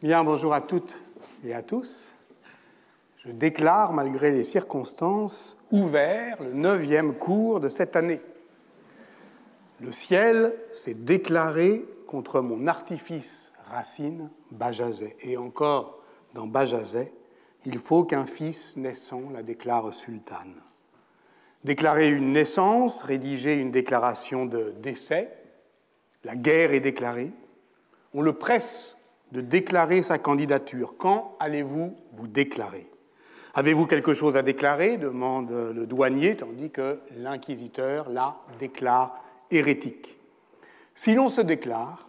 Bien, bonjour à toutes et à tous. Je déclare, malgré les circonstances, ouvert le neuvième cours de cette année. Le ciel s'est déclaré contre mon artifice racine Bajazet. Et encore, dans Bajazet, il faut qu'un fils naissant la déclare sultane. Déclarer une naissance, rédiger une déclaration de décès, la guerre est déclarée, on le presse de déclarer sa candidature. Quand allez-vous vous déclarer Avez-vous quelque chose à déclarer demande le douanier, tandis que l'inquisiteur la déclare hérétique. Si l'on se déclare,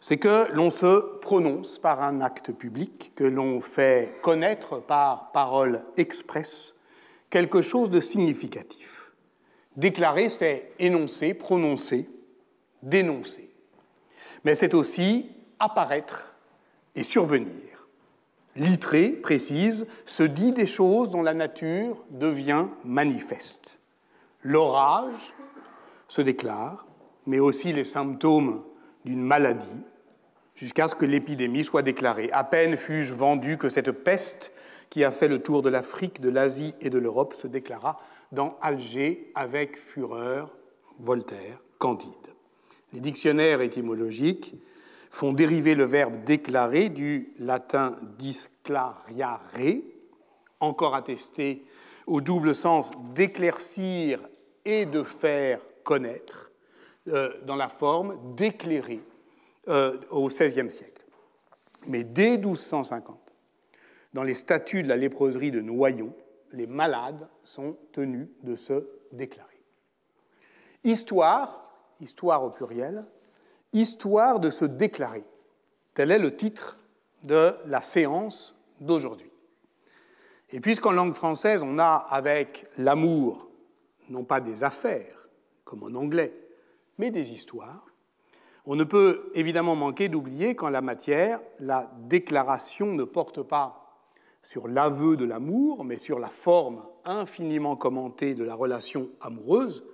c'est que l'on se prononce par un acte public, que l'on fait connaître par parole expresse quelque chose de significatif. Déclarer, c'est énoncer, prononcer, dénoncer. Mais c'est aussi apparaître et survenir. Littré précise se dit des choses dont la nature devient manifeste. L'orage se déclare, mais aussi les symptômes d'une maladie, jusqu'à ce que l'épidémie soit déclarée. À peine fus-je vendu que cette peste qui a fait le tour de l'Afrique, de l'Asie et de l'Europe se déclara dans Alger avec fureur Voltaire, Candide. Les dictionnaires étymologiques font dériver le verbe déclarer du latin disclariare, encore attesté au double sens d'éclaircir et de faire connaître, euh, dans la forme d'éclairer euh, au XVIe siècle. Mais dès 1250, dans les statuts de la léproserie de Noyon, les malades sont tenus de se déclarer. Histoire, histoire au pluriel, Histoire de se déclarer. Tel est le titre de la séance d'aujourd'hui. Et puisqu'en langue française, on a avec l'amour, non pas des affaires, comme en anglais, mais des histoires, on ne peut évidemment manquer d'oublier qu'en la matière, la déclaration ne porte pas sur l'aveu de l'amour, mais sur la forme infiniment commentée de la relation amoureuse,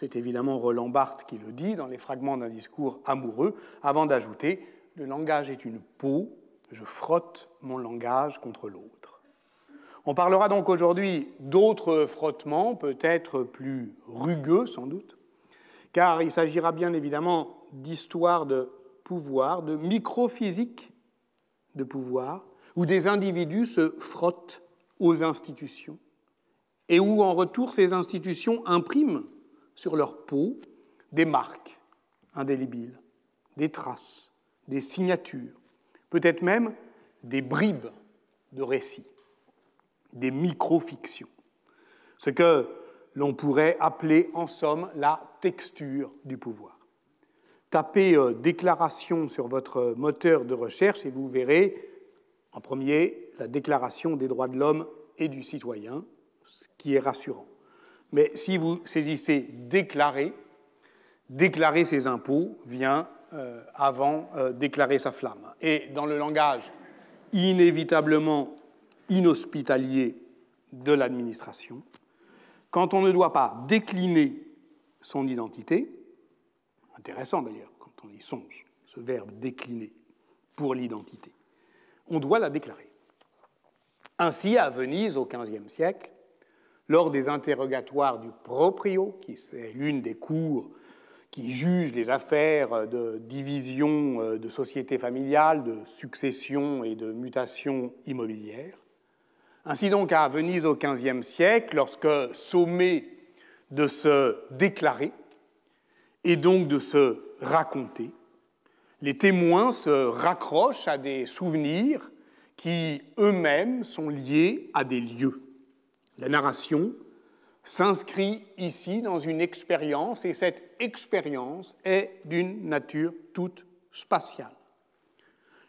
c'est évidemment Roland Barthes qui le dit dans les fragments d'un discours amoureux, avant d'ajouter Le langage est une peau, je frotte mon langage contre l'autre. On parlera donc aujourd'hui d'autres frottements, peut-être plus rugueux sans doute, car il s'agira bien évidemment d'histoires de pouvoir, de microphysique de pouvoir, où des individus se frottent aux institutions et où en retour ces institutions impriment sur leur peau des marques indélébiles, des traces, des signatures, peut-être même des bribes de récits, des micro-fictions, ce que l'on pourrait appeler en somme la texture du pouvoir. Tapez euh, déclaration sur votre moteur de recherche et vous verrez en premier la déclaration des droits de l'homme et du citoyen, ce qui est rassurant. Mais si vous saisissez déclarer, déclarer ses impôts vient euh, avant euh, déclarer sa flamme. Et dans le langage inévitablement inhospitalier de l'administration, quand on ne doit pas décliner son identité, intéressant d'ailleurs quand on y songe, ce verbe décliner pour l'identité, on doit la déclarer. Ainsi, à Venise, au XVe siècle, lors des interrogatoires du proprio, qui est l'une des cours qui juge les affaires de division euh, de société familiale, de succession et de mutation immobilière. Ainsi donc à Venise au XVe siècle, lorsque sommé de se déclarer et donc de se raconter, les témoins se raccrochent à des souvenirs qui eux-mêmes sont liés à des lieux la narration, s'inscrit ici dans une expérience, et cette expérience est d'une nature toute spatiale.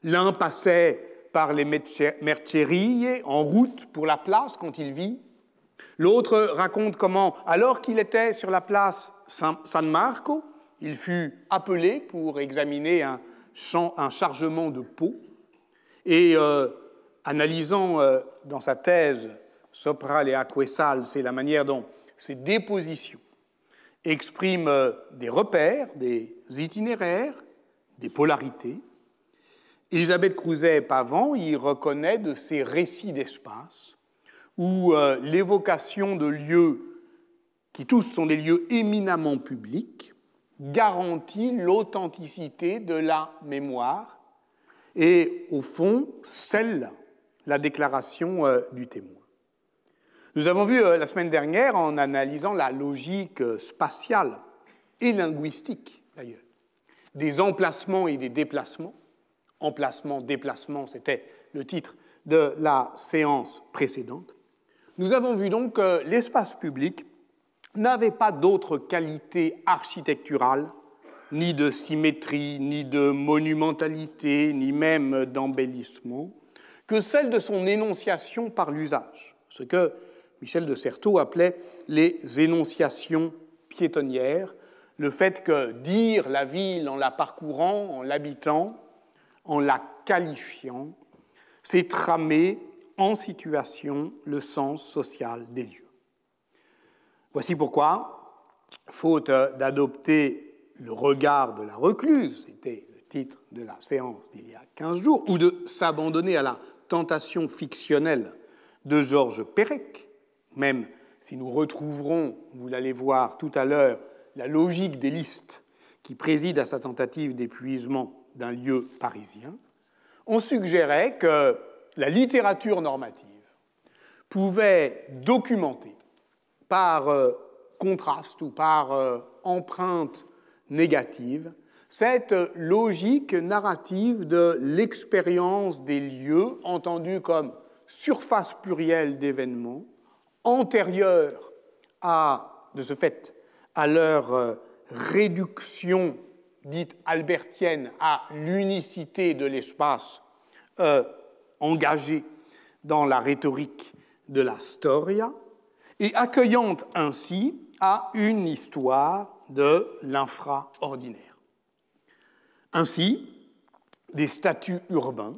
L'un passait par les merceries en route pour la place quand il vit. L'autre raconte comment, alors qu'il était sur la place San Marco, il fut appelé pour examiner un, chargement de peau. Et euh, analysant euh, dans sa thèse Sopral et aquesal, c'est la manière dont ces dépositions expriment euh, des repères, des itinéraires, des polarités. Elisabeth crouzet avant, y reconnaît de ces récits d'espace où euh, l'évocation de lieux qui tous sont des lieux éminemment publics garantit l'authenticité de la mémoire et au fond celle la déclaration euh, du témoin. Nous avons vu euh, la semaine dernière, en analysant la logique euh, spatiale et linguistique d'ailleurs, des emplacements et des déplacements. Emplacement, déplacement, c'était le titre de la séance précédente. Nous avons vu donc que l'espace public n'avait pas d'autre qualité architecturale, ni de symétrie, ni de monumentalité, ni même d'embellissement, que celle de son énonciation par l'usage. Ce que Michel de Certeau appelait les énonciations piétonnières, le fait que dire la ville en la parcourant, en l'habitant, en la qualifiant, c'est tramer en situation le sens social des lieux. Voici pourquoi, faute d'adopter le regard de la recluse, c'était le titre de la séance d'il y a 15 jours, ou de s'abandonner à la tentation fictionnelle de Georges Perec, même si nous retrouverons, vous l'allez voir tout à l'heure, la logique des listes qui préside à sa tentative d'épuisement d'un lieu parisien, on suggérait que la littérature normative pouvait documenter par euh, contraste ou par euh, empreinte négative cette logique narrative de l'expérience des lieux, entendue comme surface plurielle d'événements, antérieure à, de ce fait, à leur euh, réduction dite albertienne à l'unicité de l'espace euh, engagée dans la rhétorique de la storia, et accueillante ainsi à une histoire de l'infraordinaire. Ainsi, des statuts urbains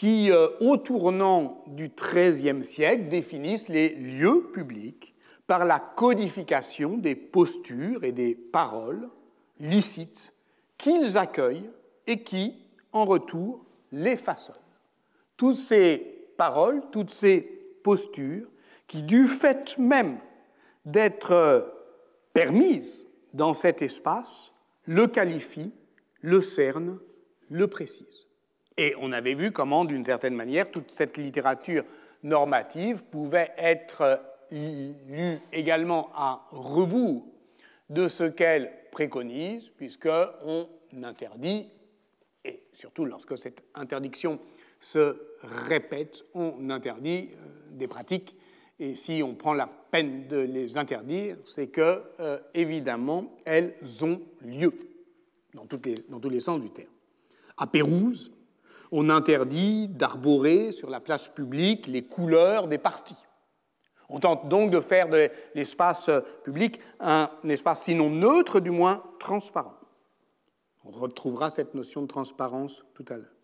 qui, euh, au tournant du XIIIe siècle, définissent les lieux publics par la codification des postures et des paroles licites qu'ils accueillent et qui, en retour, les façonnent. Toutes ces paroles, toutes ces postures, qui, du fait même d'être euh, permises dans cet espace, le qualifient, le cernent, le précisent. Et on avait vu comment, d'une certaine manière, toute cette littérature normative pouvait être euh, lue également à rebours de ce qu'elle préconise, puisqu'on interdit, et surtout lorsque cette interdiction se répète, on interdit euh, des pratiques. Et si on prend la peine de les interdire, c'est que, euh, évidemment, elles ont lieu, dans, dans tous les sens du terme. À Pérouse, on interdit d'arborer sur la place publique les couleurs des partis. On tente donc de faire de l'espace public un espace sinon neutre, du moins transparent. On retrouvera cette notion de transparence tout à l'heure.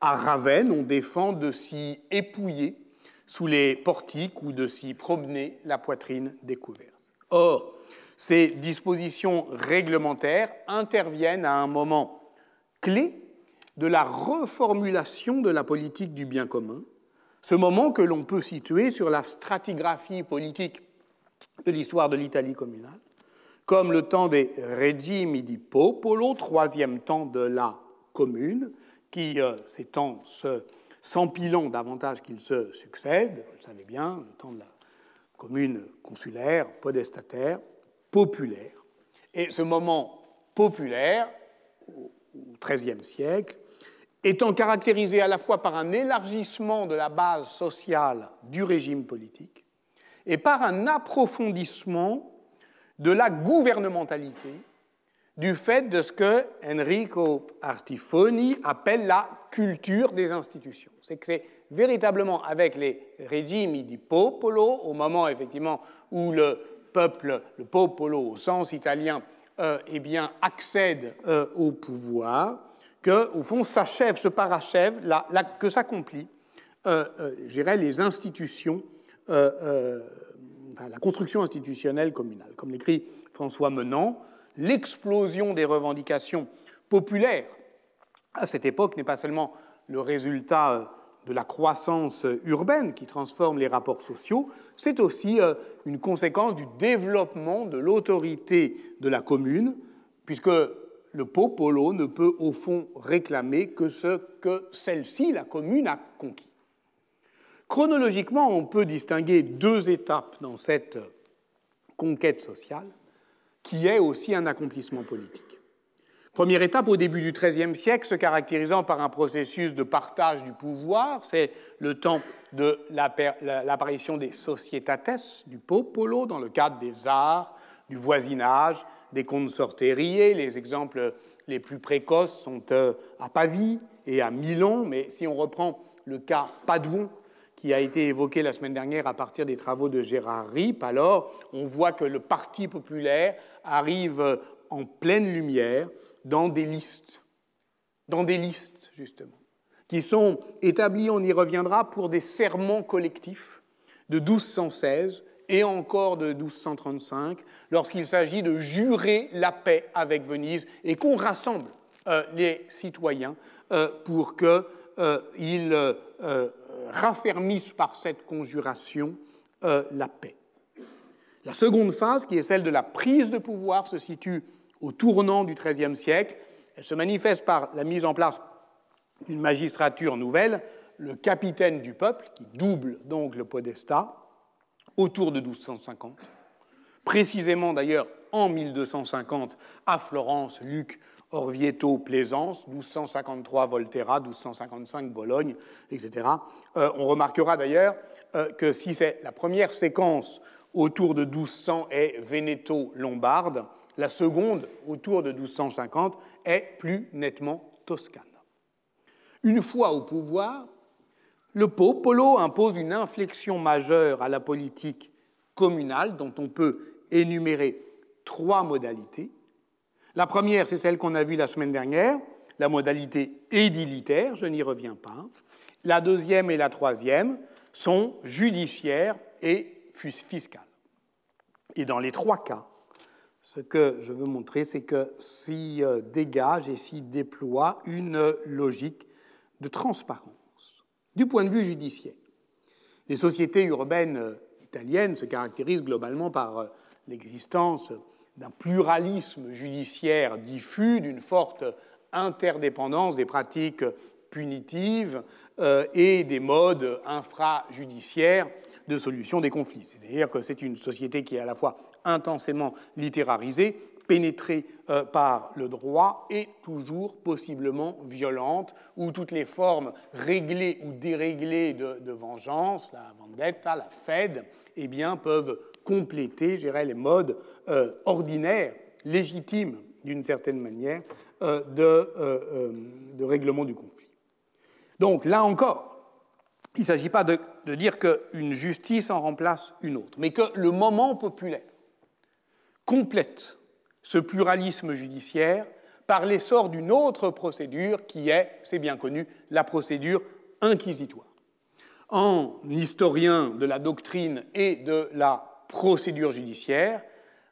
À Ravenne, on défend de s'y épouiller sous les portiques ou de s'y promener la poitrine découverte. Or, ces dispositions réglementaires interviennent à un moment clé de la reformulation de la politique du bien commun, ce moment que l'on peut situer sur la stratigraphie politique de l'histoire de l'Italie communale, comme le temps des Regimi di Popolo, troisième temps de la commune, qui ces euh, temps s'empilant davantage qu'ils se succèdent, vous le savez bien, le temps de la commune consulaire, podestataire, populaire. Et ce moment populaire, au XIIIe siècle, étant caractérisé à la fois par un élargissement de la base sociale du régime politique et par un approfondissement de la gouvernementalité du fait de ce que Enrico Artifoni appelle la culture des institutions. C'est que c'est véritablement avec les régimes di popolo, au moment effectivement où le peuple, le popolo au sens italien, euh, eh bien, accède euh, au pouvoir, que, au fond, s'achève, se parachève, la, que s'accomplit, euh, euh les institutions, euh, euh, la construction institutionnelle communale. Comme l'écrit François Menant, l'explosion des revendications populaires à cette époque n'est pas seulement le résultat de la croissance urbaine qui transforme les rapports sociaux, c'est aussi une conséquence du développement de l'autorité de la commune, puisque le popolo ne peut au fond réclamer que ce que celle-ci, la commune, a conquis. Chronologiquement, on peut distinguer deux étapes dans cette conquête sociale, qui est aussi un accomplissement politique. Première étape, au début du XIIIe siècle, se caractérisant par un processus de partage du pouvoir, c'est le temps de l'apparition des societates, du popolo, dans le cadre des arts, du voisinage, des consorteries. Les exemples les plus précoces sont euh, à Pavie et à Milan, mais si on reprend le cas Padoue, qui a été évoqué la semaine dernière à partir des travaux de Gérard Rippe, alors on voit que le Parti populaire arrive en pleine lumière dans des listes, dans des listes justement, qui sont établies, on y reviendra, pour des serments collectifs de 1216 et encore de 1235, lorsqu'il s'agit de jurer la paix avec Venise et qu'on rassemble euh, les citoyens euh, pour qu'ils euh, raffermissent par cette conjuration la paix. La seconde phase, qui est celle de la prise de pouvoir, se situe au tournant du XIIIe siècle. Elle se manifeste par la mise en place d'une magistrature nouvelle, le capitaine du peuple, qui double donc le podestat, autour de 1250, précisément d'ailleurs en 1250 à Florence, Luc, Orvieto, Plaisance, 1253 Volterra, 1255 Bologne, etc. Euh, on remarquera d'ailleurs euh, que si c'est la première séquence autour de 1200 est Veneto-Lombarde, la seconde autour de 1250 est plus nettement Toscane. Une fois au pouvoir, le POPOLO impose une inflexion majeure à la politique communale dont on peut énumérer trois modalités. La première, c'est celle qu'on a vue la semaine dernière, la modalité édilitaire, je n'y reviens pas. La deuxième et la troisième sont judiciaires et fiscales. Et dans les trois cas, ce que je veux montrer, c'est que s'y euh, dégage et s'y déploie une logique de transparence. Du point de vue judiciaire, les sociétés urbaines euh, italiennes se caractérisent globalement par euh, l'existence d'un pluralisme judiciaire diffus, d'une forte interdépendance des pratiques punitives euh, et des modes infrajudiciaires de solution des conflits. C'est-à-dire que c'est une société qui est à la fois intensément littérarisée pénétrée euh, par le droit et toujours possiblement violente, où toutes les formes réglées ou déréglées de, vengeance, la vendetta, la fed, eh bien, peuvent compléter, je les modes euh, ordinaires, légitimes d'une certaine manière, euh, de, règlement du conflit. Donc là encore, il ne s'agit pas de dire qu'une justice en remplace une autre, mais que le moment populaire complète ce pluralisme judiciaire par l'essor d'une autre procédure qui est, c'est bien connu, la procédure inquisitoire. En historien de la doctrine et de la procédure judiciaire,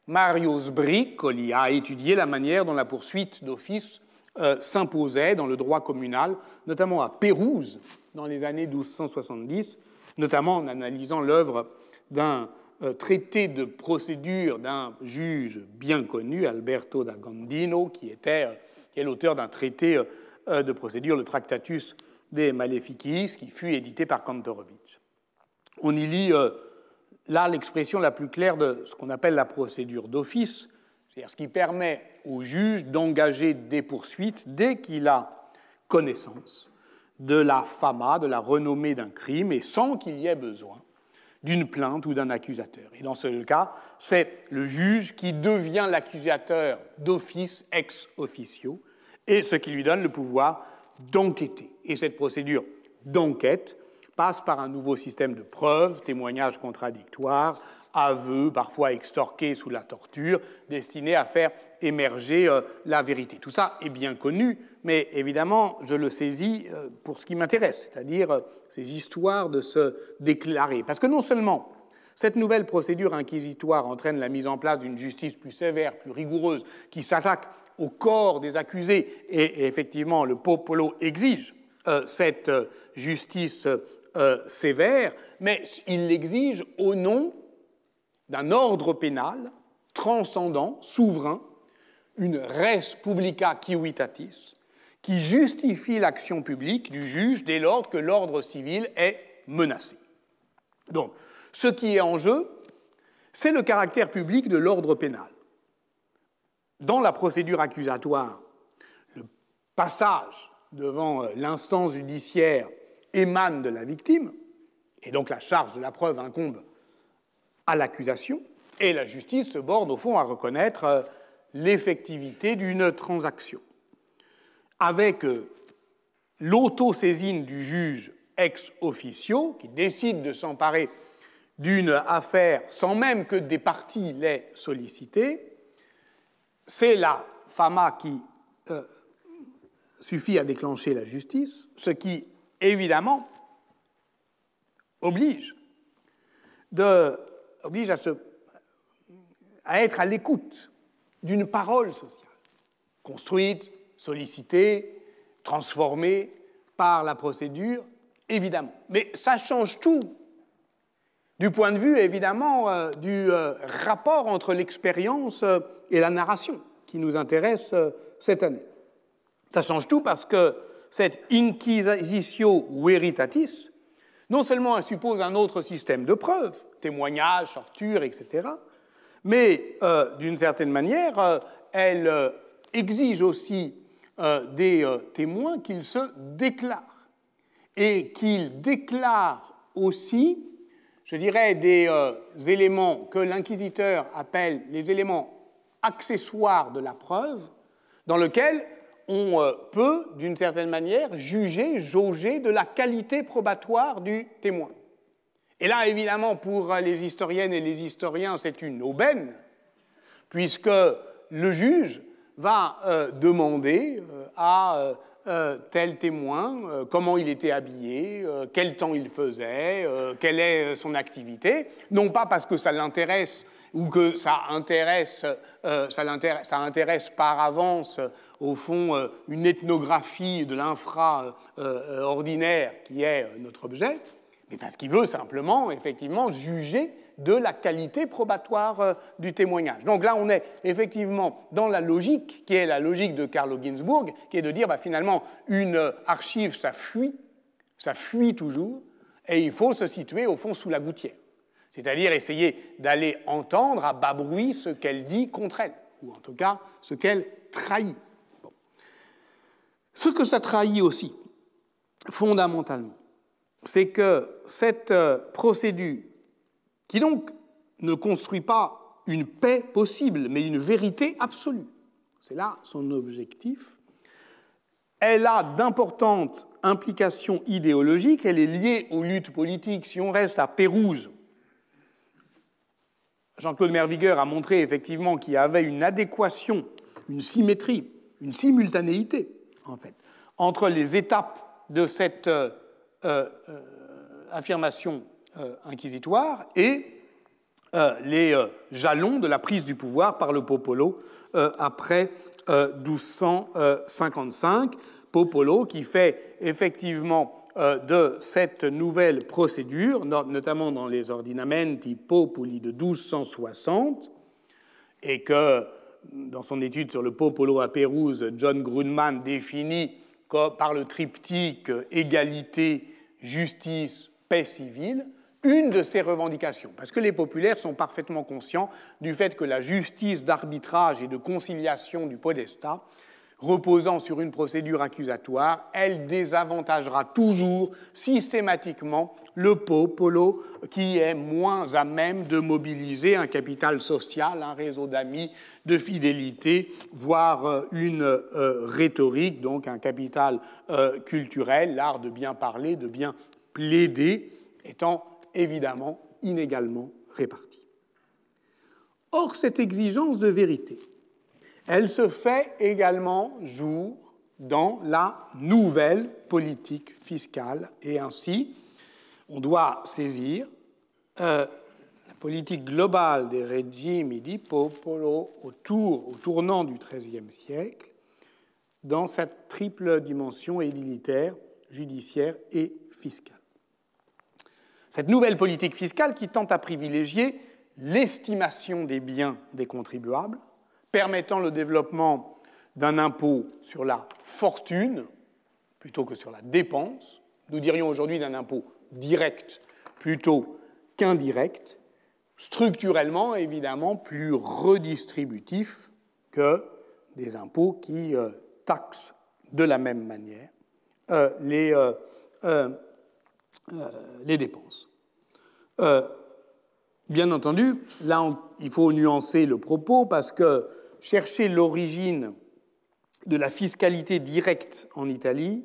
Marius Bricoli a étudié la manière dont la poursuite d'office euh, s'imposait dans le droit communal, notamment à Pérouse dans les années 1270, notamment en analysant l'œuvre d'un euh, traité de procédure d'un juge bien connu, Alberto da Gandino, qui, était, euh, est l'auteur d'un traité euh, de procédure, le Tractatus des Maleficiis, qui fut édité par Kantorovitch. On y lit là l'expression la plus claire de ce qu'on appelle la procédure d'office, c'est-à-dire ce qui permet au juge d'engager des poursuites dès qu'il a connaissance de la fama, de la renommée d'un crime, et sans qu'il y ait besoin d'une plainte ou d'un accusateur. Et dans ce cas, c'est le juge qui devient l'accusateur d'office ex officio, et ce qui lui donne le pouvoir d'enquêter. Et cette procédure d'enquête passe par un nouveau système de preuves, témoignages contradictoires, aveux, parfois extorqués sous la torture, destinés à faire émerger euh, la vérité. Tout ça est bien connu mais évidemment, je le saisis euh, pour ce qui m'intéresse, c'est-à-dire euh, ces histoires de se déclarer. Parce que non seulement cette nouvelle procédure inquisitoire entraîne la mise en place d'une justice plus sévère, plus rigoureuse, qui s'attaque au corps des accusés. Et, effectivement, le popolo exige euh, cette justice sévère, mais il l'exige au nom d'un ordre pénal transcendant, souverain, une res publica civitatis, qui justifie l'action publique du juge dès lors que l'ordre civil est menacé. Donc, ce qui est en jeu, c'est le caractère public de l'ordre pénal. Dans la procédure accusatoire, le passage devant euh, l'instance judiciaire émane de la victime, et donc la charge de la preuve incombe à l'accusation, et la justice se borne au fond à reconnaître euh, l'effectivité d'une transaction avec euh, l'autosaisine du juge ex officio, qui décide de s'emparer d'une affaire sans même que des parties l'aient sollicité, c'est la fama qui euh, suffit à déclencher la justice, ce qui, évidemment, oblige, de, à être à l'écoute d'une parole sociale construite, sollicité, transformé par la procédure, évidemment. Mais ça change tout du point de vue, évidemment, euh, du euh, rapport entre l'expérience euh, et la narration qui nous intéresse cette année. Ça change tout parce que cette inquisitio veritatis, non seulement elle suppose un autre système de preuves, témoignages, torture, etc., mais d'une certaine manière, elle exige aussi euh, des euh, témoins qu'ils se déclarent et qu'ils déclarent aussi, je dirais, des euh, éléments que l'inquisiteur appelle les éléments accessoires de la preuve, dans lesquels on peut, d'une certaine manière, juger, jauger de la qualité probatoire du témoin. Et là, évidemment, pour les historiennes et les historiens, c'est une aubaine, puisque le juge va euh, demander euh, à euh, tel témoin comment il était habillé, quel temps il faisait, quelle est son activité, non pas parce que ça l'intéresse ou que ça intéresse, ça, l'intéresse par avance, au fond, une ethnographie de l'infra-ordinaire qui est notre objet, mais parce qu'il veut simplement, effectivement, juger de la qualité probatoire euh, du témoignage. Donc là, on est effectivement dans la logique, qui est la logique de Carlo Ginzburg, qui est de dire bah, finalement, une euh, archive, ça fuit, ça fuit toujours, et il faut se situer au fond sous la gouttière. C'est-à-dire essayer d'aller entendre à bas bruit ce qu'elle dit contre elle, ou en tout cas ce qu'elle trahit. Ce que ça trahit aussi, fondamentalement, c'est que cette euh, procédure qui donc ne construit pas une paix possible, mais une vérité absolue. C'est là son objectif. Elle a d'importantes implications idéologiques, elle est liée aux luttes politiques. Si on reste à Pérouse, Jean-Claude Merviger a montré effectivement qu'il y avait une adéquation, une symétrie, une simultanéité, en fait, entre les étapes de cette euh, euh, euh, affirmation euh, inquisitoire et euh, les euh, jalons de la prise du pouvoir par le Popolo après 1255. Popolo qui fait effectivement de cette nouvelle procédure, notamment dans les ordinamenti populi de 1260, et que dans son étude sur le popolo à Pérouse, John Grunman définit par le triptyque égalité, justice, paix civile, une de ces revendications, parce que les populaires sont parfaitement conscients du fait que la justice d'arbitrage et de conciliation du podestat, reposant sur une procédure accusatoire, elle désavantagera toujours systématiquement le popolo qui est moins à même de mobiliser un capital social, un réseau d'amis, de fidélité, voire euh, une euh, rhétorique, donc un capital euh, culturel, l'art de bien parler, de bien plaider, étant évidemment inégalement répartis. Or, cette exigence de vérité, elle se fait également jour dans la nouvelle politique fiscale. Et ainsi, on doit saisir euh, la politique globale des régimes di autour, au tournant du XIIIe siècle dans cette triple dimension édilitaire, judiciaire et fiscale. Cette nouvelle politique fiscale qui tente à privilégier l'estimation des biens des contribuables, permettant le développement d'un impôt sur la fortune plutôt que sur la dépense, nous dirions aujourd'hui d'un impôt direct plutôt qu'indirect, structurellement évidemment plus redistributif que des impôts qui euh, taxent de la même manière euh, les, euh, euh, les dépenses. Euh, bien entendu, là, il faut nuancer le propos parce que chercher l'origine de la fiscalité directe en Italie,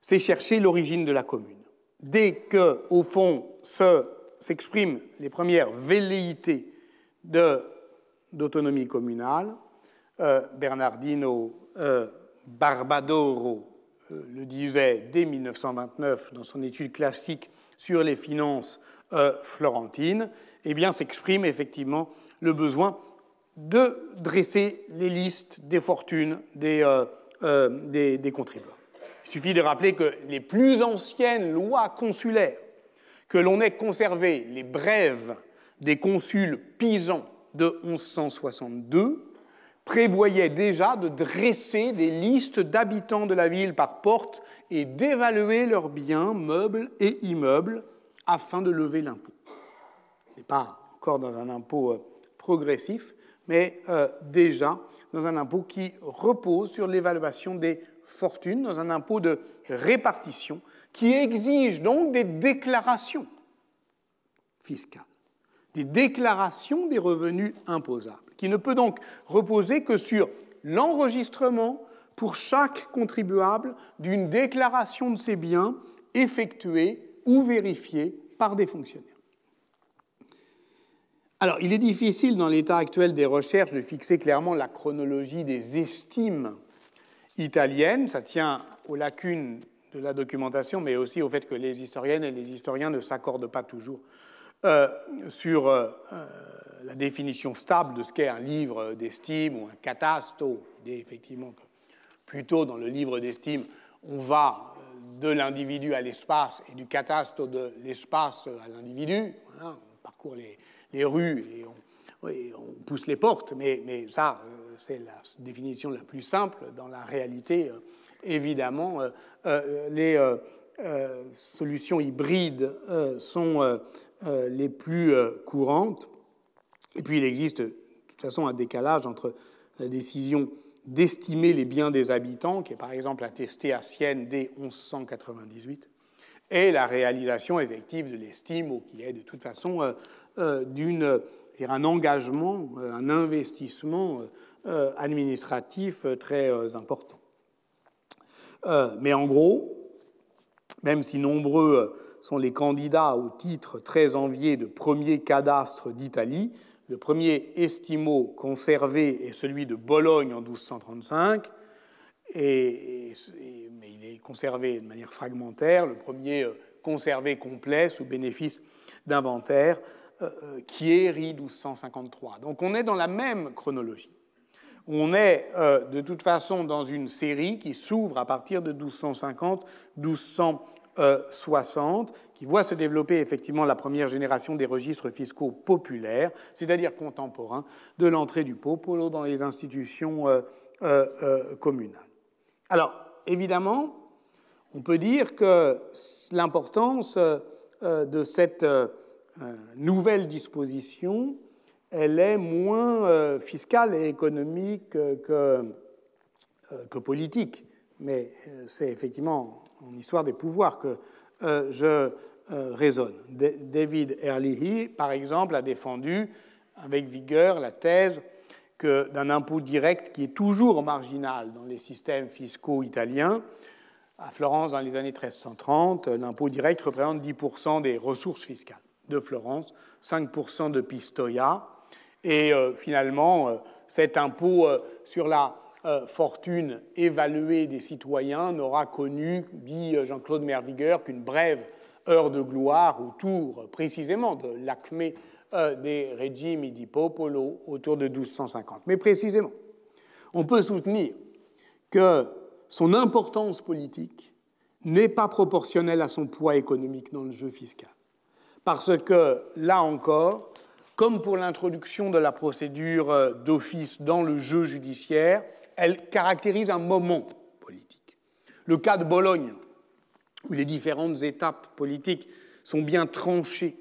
c'est chercher l'origine de la commune. Dès que, au fond, s'expriment les premières velléités d'autonomie communale, euh, Bernardino Barbadoro euh, le disait dès 1929 dans son étude classique sur les finances euh, florentines, eh s'exprime effectivement le besoin de dresser les listes des fortunes euh, des, contribuables. Il suffit de rappeler que les plus anciennes lois consulaires que l'on ait conservées, les brèves des consuls pisans de 1162, prévoyait déjà de dresser des listes d'habitants de la ville par porte et d'évaluer leurs biens, meubles et immeubles, afin de lever l'impôt. n'est pas encore dans un impôt euh, progressif, mais euh, déjà dans un impôt qui repose sur l'évaluation des fortunes, dans un impôt de répartition, qui exige donc des déclarations fiscales des déclarations des revenus imposables, qui ne peut donc reposer que sur l'enregistrement pour chaque contribuable d'une déclaration de ses biens effectuée ou vérifiée par des fonctionnaires. Alors, il est difficile dans l'état actuel des recherches de fixer clairement la chronologie des estimes italiennes. Ça tient aux lacunes de la documentation, mais aussi au fait que les historiennes et les historiens ne s'accordent pas toujours euh, sur euh, euh, la définition stable de ce qu'est un livre d'estime ou un catasto. est effectivement, que plutôt dans le livre d'estime, on va de l'individu à l'espace et du catasto de l'espace à l'individu. Voilà, on parcourt les, les rues et on, et on, pousse les portes, mais, mais ça, c'est la définition la plus simple. Dans la réalité, évidemment, les solutions hybrides sont euh, les plus euh, courantes. Et puis il existe de toute façon un décalage entre la décision d'estimer les biens des habitants, qui est par exemple attestée à Sienne dès 1198, et la réalisation effective de l'estime, ou qui est de toute façon euh, un engagement, un investissement administratif très important. mais en gros, même si nombreux sont les candidats au titre très envié de premier cadastre d'Italie. Le premier estimo conservé est celui de Bologne en 1235, et, mais il est conservé de manière fragmentaire. Le premier euh, conservé complet sous bénéfice d'inventaire, euh, euh, est Chieri 1253. Donc on est dans la même chronologie. On est de toute façon dans une série qui s'ouvre à partir de 1250, 1200. 60, qui voit se développer effectivement la première génération des registres fiscaux populaires, c'est-à-dire contemporains, de l'entrée du popolo dans les institutions euh, euh, euh, communales. Alors, évidemment, on peut dire que l'importance de cette nouvelle disposition, elle est moins fiscale et économique que, que politique. Mais c'est effectivement en histoire des pouvoirs que euh, je euh, raisonne. David Erlihi, par exemple, a défendu avec vigueur la thèse que d'un impôt direct qui est toujours marginal dans les systèmes fiscaux italiens. À Florence, dans les années 1330, l'impôt direct représente 10% des ressources fiscales de Florence, 5% de Pistoia. Et euh, finalement, cet impôt sur la euh, fortune évaluée des citoyens n'aura connu, dit euh, Jean-Claude Merviger, qu'une brève heure de gloire autour précisément de l'acmé euh, des régimes di Popolo autour de 1250. Mais précisément, on peut soutenir que son importance politique n'est pas proportionnelle à son poids économique dans le jeu fiscal. Parce que, là encore, comme pour l'introduction de la procédure d'office dans le jeu judiciaire, elle caractérise un moment politique. Le cas de Bologne, où les différentes étapes politiques sont bien tranchées,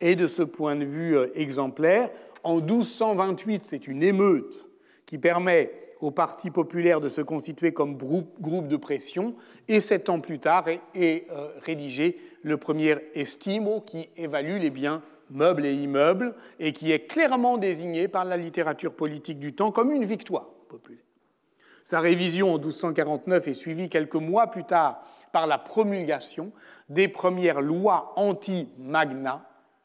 est de ce point de vue euh, exemplaire. En 1228, c'est une émeute qui permet au Parti populaire de se constituer comme groupe de pression, et sept ans plus tard est, euh, rédigé le premier estimo qui évalue les biens meubles et immeubles, et qui est clairement désigné par la littérature politique du temps comme une victoire. Sa révision en 1249 est suivie quelques mois plus tard par la promulgation des premières lois anti-magna,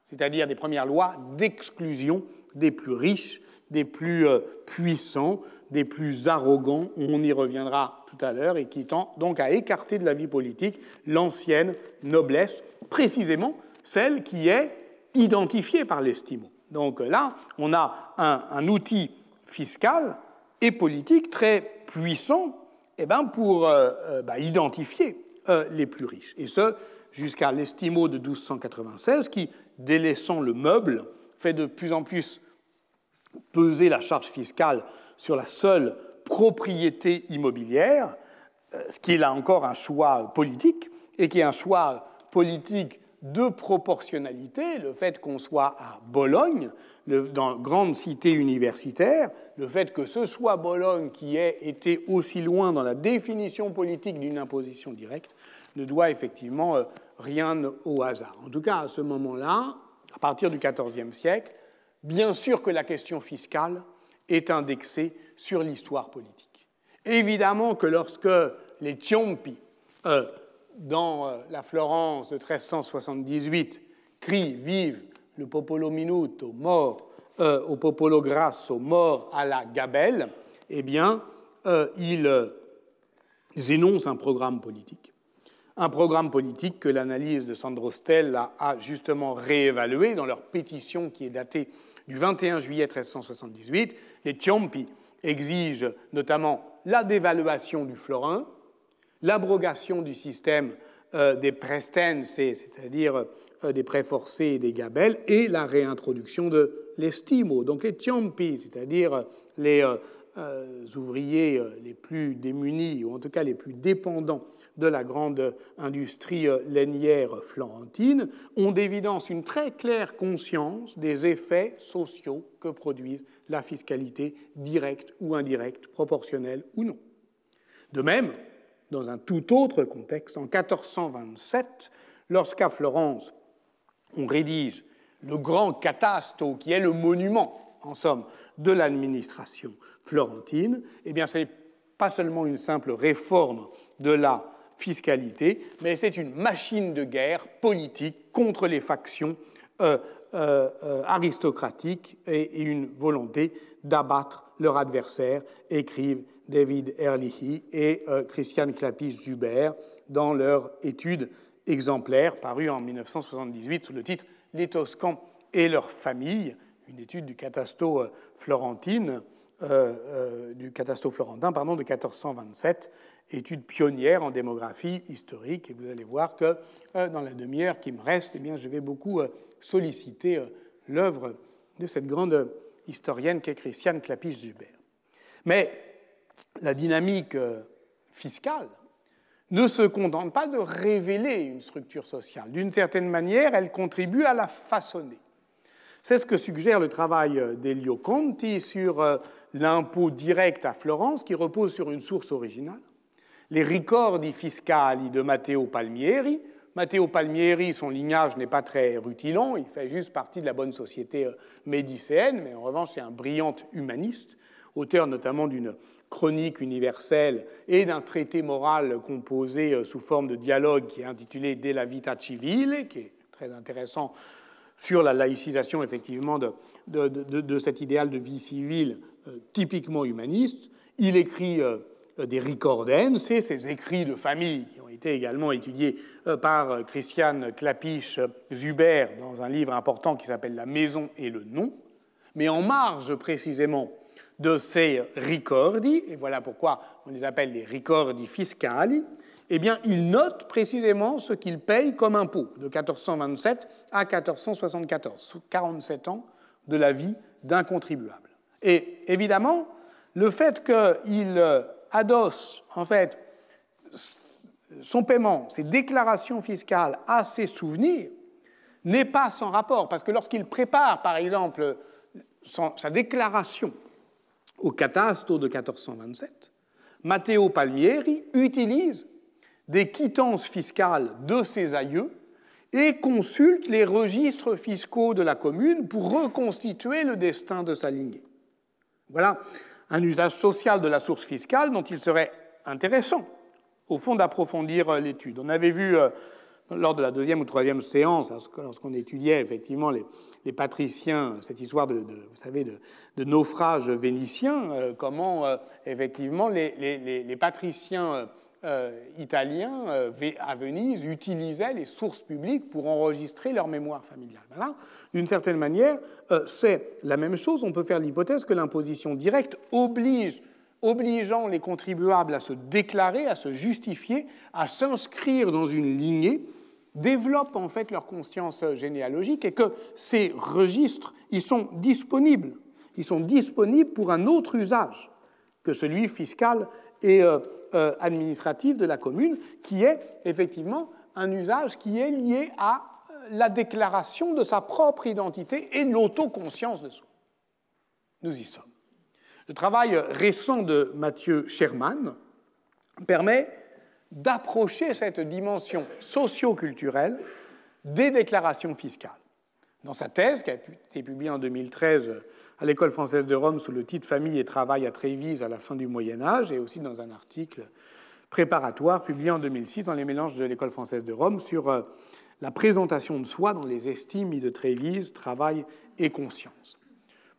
c'est-à-dire des premières lois d'exclusion des plus riches, des plus euh, puissants, des plus arrogants, on y reviendra tout à l'heure, et qui tend donc à écarter de la vie politique l'ancienne noblesse, précisément celle qui est identifiée par l'estime. Donc là, on a un outil fiscal et politique très puissant et eh ben, pour euh, euh, bah, identifier euh, les plus riches. Et ce, jusqu'à l'estimo de 1296, qui, délaissant le meuble, fait de plus en plus peser la charge fiscale sur la seule propriété immobilière, ce qui est là encore un choix politique, et qui est un choix politique de proportionnalité, le fait qu'on soit à Bologne, dans grande cité universitaire, le fait que ce soit Bologne qui ait été aussi loin dans la définition politique d'une imposition directe, ne doit effectivement euh, rien au hasard. En tout cas, à ce moment-là, à partir du XIVe siècle, bien sûr que la question fiscale est indexée sur l'histoire politique. Évidemment que lorsque les Ciompi euh, dans euh, la Florence de 1378, crie vive le popolo minuto, mort euh, au popolo grasso, mort à la gabelle, eh bien, euh, ils, énoncent un programme politique. Un programme politique que l'analyse de Sandro Stella a justement réévalué dans leur pétition qui est datée du 21 juillet 1378. Les Ciompi exigent notamment la dévaluation du florin, l'abrogation du système euh, des prestens, c'est-à-dire euh, des préforcés et des gabelles, et la réintroduction de l'estimo, donc les tiampi, c'est-à-dire euh, les ouvriers les plus démunis, ou en tout cas les plus dépendants de la grande industrie lainière florentine, ont d'évidence une très claire conscience des effets sociaux que produisent la fiscalité directe ou indirecte, proportionnelle ou non. De même, dans un tout autre contexte, en 1427, lorsqu'à Florence, on rédige le grand catasto, qui est le monument, en somme, de l'administration florentine, eh bien, ce n'est pas seulement une simple réforme de la fiscalité, mais c'est une machine de guerre politique contre les factions euh, euh, euh, aristocratiques et, et, une volonté d'abattre leur adversaire, écrivent David erlichy et euh, Christiane Christian clapis dans leur étude exemplaire parue en 1978 sous le titre Les Toscans et leur famille », une étude du catasto euh, florentine, euh, du catasto florentin pardon, de 1427, étude pionnière en démographie historique. Et vous allez voir que dans la demi-heure qui me reste, eh bien, je vais beaucoup solliciter l'œuvre de cette grande historienne qu'est Christiane Clapis-Zuber. Mais la dynamique euh, fiscale ne se contente pas de révéler une structure sociale. D'une certaine manière, elle contribue à la façonner. C'est ce que suggère le travail euh, d'Elio Conti sur euh, l'impôt direct à Florence, qui repose sur une source originale, les ricordi fiscali de Matteo Palmieri, Matteo Palmieri, son lignage n'est pas très rutilant, il fait juste partie de la bonne société euh, médicéenne, mais en revanche c'est un brillant humaniste, auteur notamment d'une chronique universelle et d'un traité moral composé euh, sous forme de dialogue qui est intitulé De la vita civile, qui est très intéressant sur la laïcisation effectivement de, de, cet idéal de vie civile euh, typiquement humaniste. Il écrit euh, des c'est ces écrits de famille qui ont été également étudiés euh, par euh, Christiane Clapiche-Zuber dans un livre important qui s'appelle La maison et le nom. Mais en marge précisément de ces ricordi, et voilà pourquoi on les appelle les ricordi fiscali, eh bien, il note précisément ce qu'il paye comme impôt de 1427 à 1474, 47 ans de la vie d'un contribuable. Et évidemment, le fait qu'il Ados, en fait son paiement, ses déclarations fiscales à ses souvenirs, n'est pas sans rapport, parce que lorsqu'il prépare, par exemple, sa déclaration au Catastro de 1427, Matteo Palmieri utilise des quittances fiscales de ses aïeux et consulte les registres fiscaux de la commune pour reconstituer le destin de sa lignée. Voilà un usage social de la source fiscale dont il serait intéressant, au fond, d'approfondir euh, l'étude. On avait vu euh, lors de la deuxième ou troisième séance, lorsqu'on étudiait effectivement les, patriciens, cette histoire de, vous savez, de, naufrage vénitien, euh, comment effectivement les, les patriciens euh, italiens euh, à Venise utilisaient les sources publiques pour enregistrer leur mémoire familiale. d'une certaine manière, euh, c'est la même chose. On peut faire l'hypothèse que l'imposition directe oblige, obligeant les contribuables à se déclarer, à se justifier, à s'inscrire dans une lignée, développe en fait leur conscience généalogique et que ces registres, ils sont disponibles. Ils sont disponibles pour un autre usage que celui fiscal et euh, euh, administrative de la commune, qui est effectivement un usage qui est lié à euh, la déclaration de sa propre identité et l'autoconscience de soi. Nous y sommes. Le travail récent de Mathieu Sherman permet d'approcher cette dimension socio-culturelle des déclarations fiscales. Dans sa thèse, qui a été publiée en 2013 à l'École française de Rome sous le titre Famille et travail à Trévise à la fin du Moyen Âge, et aussi dans un article préparatoire publié en 2006 dans les mélanges de l'École française de Rome sur euh, la présentation de soi dans les estimes de Trévise, travail et conscience.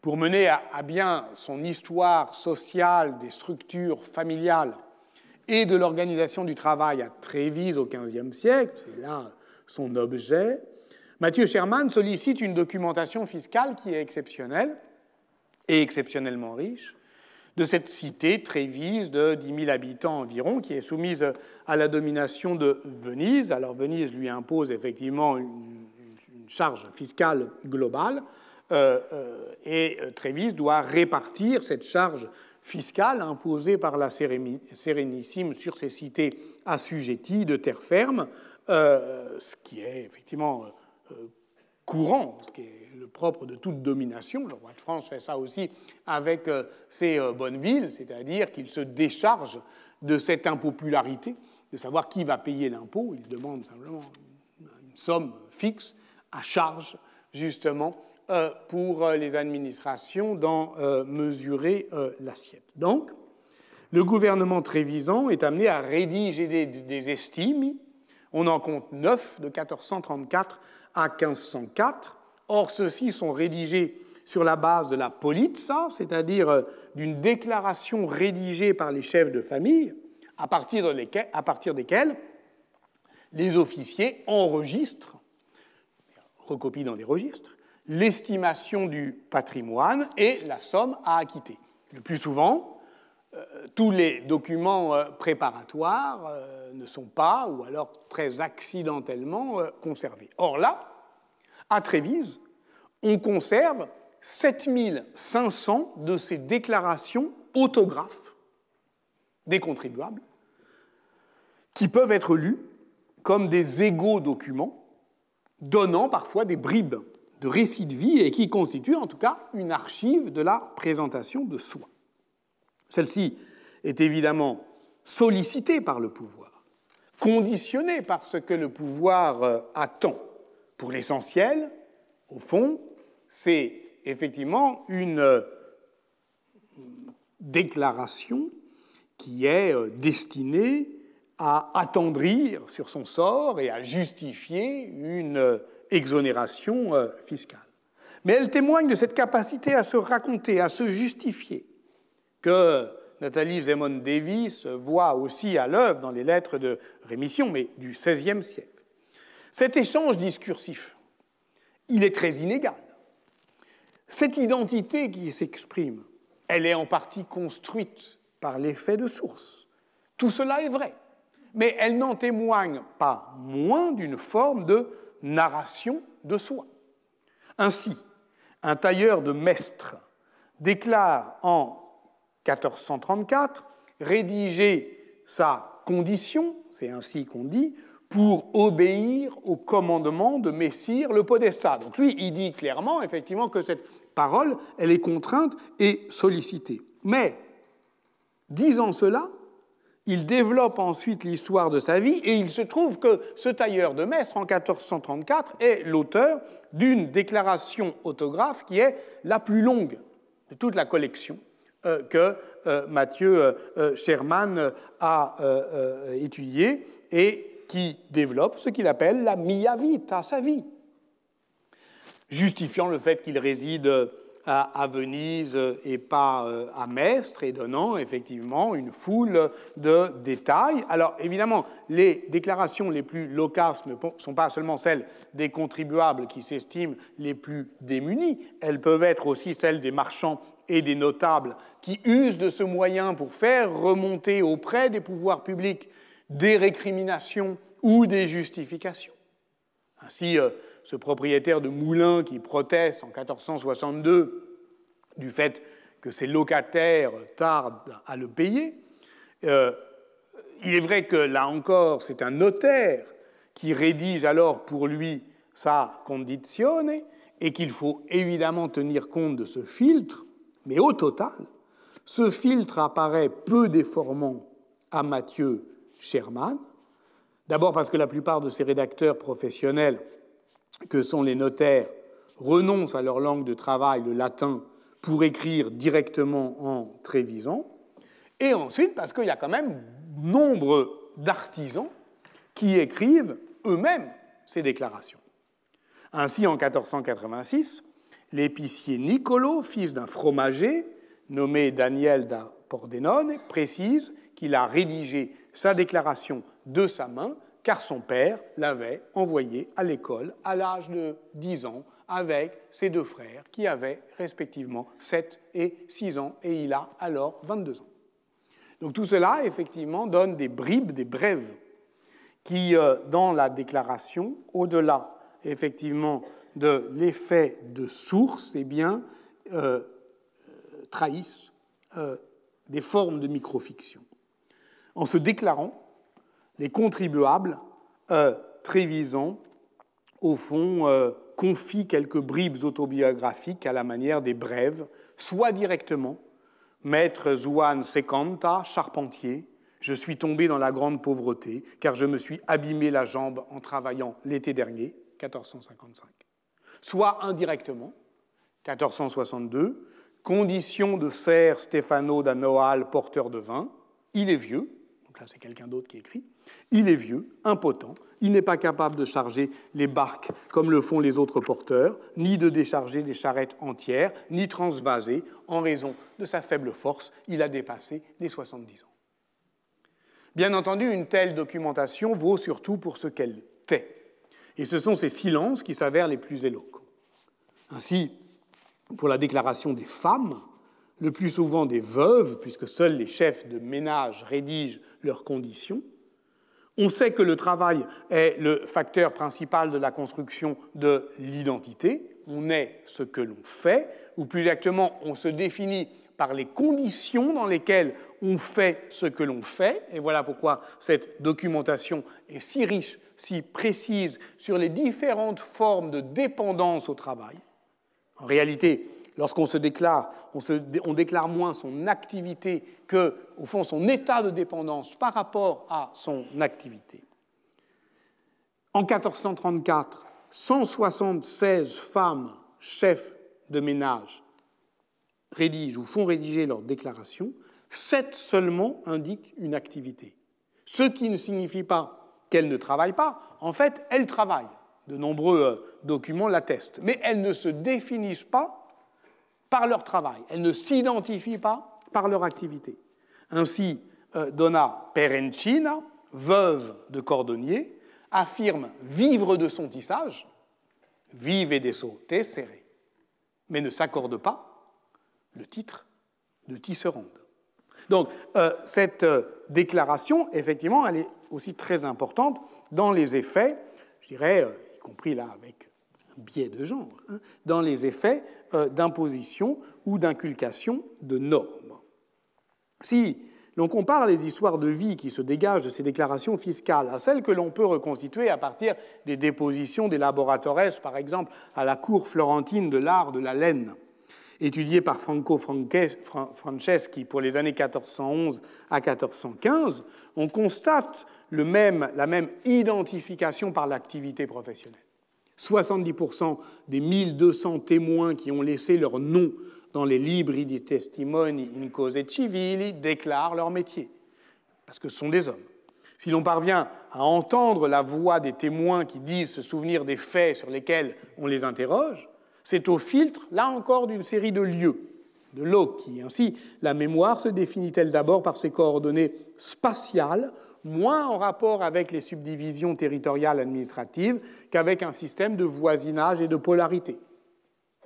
Pour mener à bien son histoire sociale des structures familiales et de l'organisation du travail à Trévise au XVe siècle, c'est là son objet, Mathieu Sherman sollicite une documentation fiscale qui est exceptionnelle et exceptionnellement riche de cette cité Trévise de 10 000 habitants environ, qui est soumise à la domination de Venise. Alors Venise lui impose effectivement une, charge fiscale globale, euh, euh, et euh, Trévise doit répartir cette charge fiscale imposée par la Sérénissime sur ces cités assujetties de terre ferme, ce qui est effectivement euh, courant, ce qui est le propre de toute domination. Le roi de France fait ça aussi avec euh, ses euh, bonnes villes, c'est-à-dire qu'il se décharge de cette impopularité, de savoir qui va payer l'impôt. Il demande simplement une somme fixe à charge, justement, pour les administrations d'en mesurer l'assiette. Donc, le gouvernement Trévisan est amené à rédiger des, des, estimes. On en compte 9 de 1434 à 1504. Or, ceux-ci sont rédigés sur la base de la politza, c'est-à-dire euh, d'une déclaration rédigée par les chefs de famille, à partir, desquels desquelles les officiers enregistrent, recopient dans des registres, l'estimation du patrimoine et la somme à acquitter. Le plus souvent, euh, tous les documents euh, préparatoires ne sont pas, ou alors très accidentellement, conservés. Or là, à Trévise, on conserve 7500 de ces déclarations autographes des contribuables qui peuvent être lues comme des égaux documents donnant parfois des bribes de récits de vie et qui constituent en tout cas une archive de la présentation de soi. Celle-ci est évidemment sollicitée par le pouvoir, conditionnée par ce que le pouvoir euh, attend pour l'essentiel, au fond, c'est effectivement une euh, déclaration qui est euh, destinée à attendrir sur son sort et à justifier une euh, exonération fiscale. Mais elle témoigne de cette capacité à se raconter, à se justifier, que Nathalie Zemon Davis voit aussi à l'œuvre dans les lettres de rémission, mais du XVIe siècle. Cet échange discursif, il est très inégal. Cette identité qui s'exprime, elle est en partie construite par l'effet de source. Tout cela est vrai, mais elle n'en témoigne pas moins d'une forme de narration de soi. Ainsi, un tailleur de Mestre déclare en 1434 rédiger sa condition, c'est ainsi qu'on dit, pour obéir au commandement de Messire le Podestat. Donc lui, il dit clairement, effectivement, que cette parole, elle est contrainte et sollicitée. Mais, disant cela, il développe ensuite l'histoire de sa vie et il se trouve que ce tailleur de Mestre, en 1434, est l'auteur d'une déclaration autographe qui est la plus longue de toute la collection euh, que euh, Mathieu euh, Sherman a étudiée et qui développe ce qu'il appelle la mia vita, sa vie, justifiant le fait qu'il réside à, Venise et pas euh, à Mestre, et donnant effectivement une foule de détails. Alors évidemment, les déclarations les plus loquaces ne sont pas seulement celles des contribuables qui s'estiment les plus démunis, elles peuvent être aussi celles des marchands et des notables qui usent de ce moyen pour faire remonter auprès des pouvoirs publics des récriminations ou des justifications. Ainsi, euh, ce propriétaire de Moulins qui proteste en 1462 du fait que ses locataires tardent à le payer, euh, il est vrai que là encore, c'est un notaire qui rédige alors pour lui sa condizione et qu'il faut évidemment tenir compte de ce filtre, mais au total, ce filtre apparaît peu déformant à Mathieu. Sherman. D'abord parce que la plupart de ces rédacteurs professionnels, que sont les notaires, renoncent à leur langue de travail, le latin, pour écrire directement en trévisant. Et ensuite parce qu'il y a quand même nombre d'artisans qui écrivent eux-mêmes ces déclarations. Ainsi, en 1486, l'épicier Niccolo, fils d'un fromager nommé Daniel da Pordenone, précise qu'il a rédigé sa déclaration de sa main, car son père l'avait envoyé à l'école à l'âge de 10 ans avec ses deux frères qui avaient respectivement 7 et 6 ans et il a alors 22 ans. Donc tout cela, effectivement, donne des bribes, des brèves, qui, euh, dans la déclaration, au-delà, effectivement, de l'effet de source, eh bien, euh, euh, trahissent des formes de microfiction en se déclarant les contribuables euh, Trévisan, au fond, euh, confient confie quelques bribes autobiographiques à la manière des brèves, soit directement Maître Zouane Secanta, charpentier, je suis tombé dans la grande pauvreté, car je me suis abîmé la jambe en travaillant l'été dernier, 1455. Soit indirectement, 1462, condition de serre Stefano da Noal, porteur de vin, il est vieux, c'est quelqu'un d'autre qui écrit, il est vieux, impotent, il n'est pas capable de charger les barques comme le font les autres porteurs, ni de décharger des charrettes entières, ni transvaser, en raison de sa faible force, il a dépassé les 70 ans. Bien entendu, une telle documentation vaut surtout pour ce qu'elle tait. Et ce sont ces silences qui s'avèrent les plus éloquents. Ainsi, pour la déclaration des femmes, le plus souvent des veuves, puisque seuls les chefs de ménage rédigent leurs conditions. On sait que le travail est le facteur principal de la construction de l'identité. On est ce que l'on fait, ou plus exactement, on se définit par les conditions dans lesquelles on fait ce que l'on fait. Et voilà pourquoi cette documentation est si riche, si précise sur les différentes formes de dépendance au travail. En réalité, Lorsqu'on se déclare, on, déclare moins son activité que, au fond, son état de dépendance par rapport à son activité. En 1434, 176 femmes chefs de ménage rédigent ou font rédiger leur déclaration. Sept seulement indiquent une activité. Ce qui ne signifie pas qu'elles ne travaillent pas. En fait, elles travaillent. De nombreux euh, documents l'attestent. Mais elles ne se définissent pas par leur travail. Elles ne s'identifient pas par leur activité. Ainsi, euh, Donna Perencina, veuve de cordonnier, affirme vivre de son tissage, vive et des sautés serré, mais ne s'accorde pas le titre de tisserande. Donc, euh, cette euh, déclaration, effectivement, elle est aussi très importante dans les effets, je dirais, y compris là avec biais de genre, hein, dans les effets euh, d'imposition ou d'inculcation de normes. Si l'on compare les histoires de vie qui se dégagent de ces déclarations fiscales à celles que l'on peut reconstituer à partir des dépositions des laboratoires, par exemple à la cour florentine de l'art de la laine, étudiée par Franco Franceschi pour les années 1411 à 1415, on constate le même, la même identification par l'activité professionnelle. 70% des 1200 témoins qui ont laissé leur nom dans les libri des testimoni in cause civili déclarent leur métier, parce que ce sont des hommes. Si l'on parvient à entendre la voix des témoins qui disent se souvenir des faits sur lesquels on les interroge, c'est au filtre, là encore, d'une série de lieux, de loci. Ainsi, la mémoire se définit-elle d'abord par ses coordonnées spatiales, moins en rapport avec les subdivisions territoriales administratives qu'avec un système de voisinage et de polarité.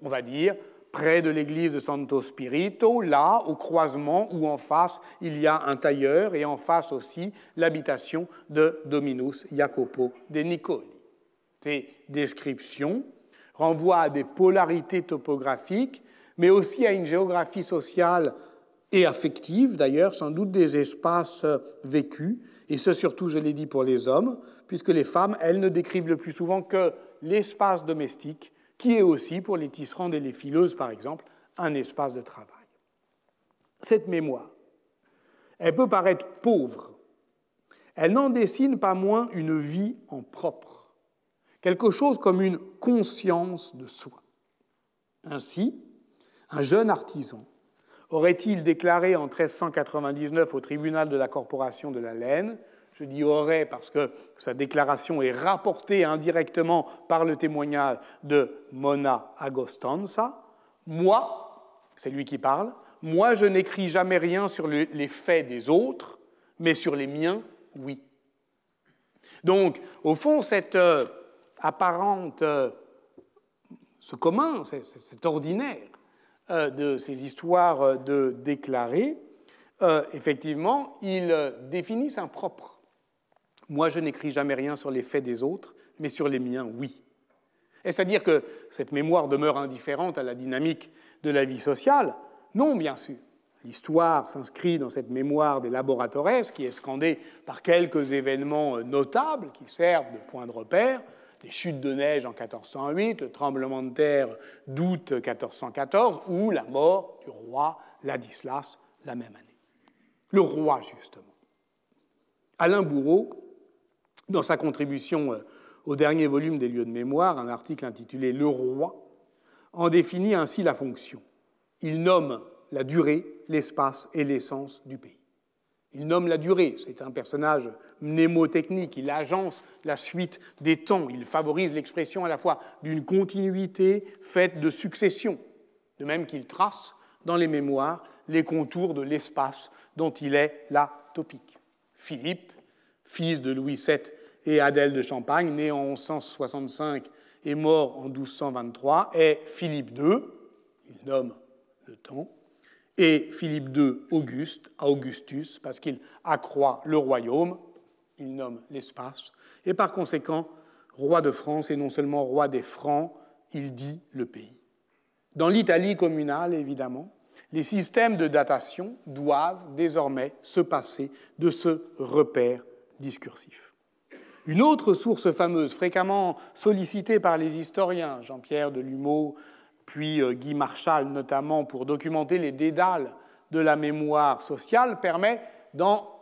On va dire près de l'église de Santo Spirito, là, au croisement où en face il y a un tailleur et en face aussi l'habitation de Dominus Jacopo de Nicoli. Ces descriptions renvoient à des polarités topographiques, mais aussi à une géographie sociale et affective, d'ailleurs, sans doute des espaces euh, vécus et ce surtout, je l'ai dit, pour les hommes, puisque les femmes, elles ne décrivent le plus souvent que l'espace domestique, qui est aussi, pour les tisserandes et les fileuses par exemple, un espace de travail. Cette mémoire, elle peut paraître pauvre, elle n'en dessine pas moins une vie en propre, quelque chose comme une conscience de soi. Ainsi, un jeune artisan aurait-il déclaré en 1399 au tribunal de la Corporation de la Laine je dis aurait parce que sa déclaration est rapportée indirectement par le témoignage de Mona Agostanza. Moi, c'est lui qui parle, moi je n'écris jamais rien sur les faits des autres, mais sur les miens, oui. Donc, au fond, cette euh, apparente, euh, ce commun, cet ordinaire, euh, de ces histoires euh, de déclarer, euh, effectivement, ils définissent un propre. Moi, je n'écris jamais rien sur les faits des autres, mais sur les miens, oui. Est-ce à dire que cette mémoire demeure indifférente à la dynamique de la vie sociale Non, bien sûr. L'histoire s'inscrit dans cette mémoire des laboratoires qui est scandée par quelques événements notables qui servent de point de repère, les chutes de neige en 1408, le tremblement de terre d'août 1414 ou la mort du roi Ladislas la même année. Le roi, justement. Alain Bourreau, dans sa contribution euh, au dernier volume des lieux de mémoire, un article intitulé Le roi, en définit ainsi la fonction. Il nomme la durée, l'espace et l'essence du pays. Il nomme la durée, c'est un personnage mnémotechnique, il agence la suite des temps, il favorise l'expression à la fois d'une continuité faite de succession, de même qu'il trace dans les mémoires les contours de l'espace dont il est la topique. Philippe, fils de Louis VII et Adèle de Champagne, né en 1165 et mort en 1223, est Philippe II, il nomme le temps, et Philippe II Auguste Augustus, parce qu'il accroît le royaume, il nomme l'espace, et par conséquent, roi de France, et non seulement roi des Francs, il dit le pays. Dans l'Italie communale, évidemment, les systèmes de datation doivent désormais se passer de ce repère discursif. Une autre source fameuse, fréquemment sollicitée par les historiens, Jean-Pierre de Lumeau, puis euh, Guy Marchal notamment, pour documenter les dédales de la mémoire sociale, permet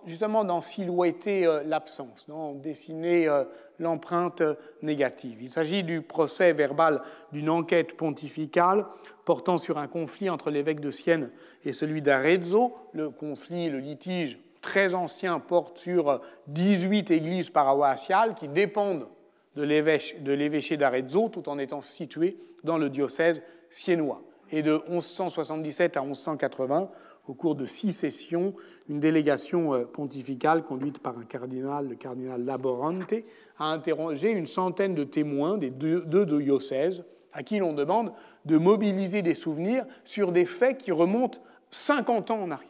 justement d'en silhouetter euh, l'absence, d'en dessiner euh, l'empreinte négative. Il s'agit du procès verbal d'une enquête pontificale portant sur un conflit entre l'évêque de Sienne et celui d'Arezzo. Le conflit, le litige très ancien porte sur 18 églises paroissiales qui dépendent de l'évêché d'Arezzo, tout en étant situé dans le diocèse siennois. Et de 1177 à 1180, au cours de six sessions, une délégation euh, pontificale conduite par un cardinal, le cardinal Laborante, a interrogé une centaine de témoins des deux, deux diocèses à qui l'on demande de mobiliser des souvenirs sur des faits qui remontent 50 ans en arrière.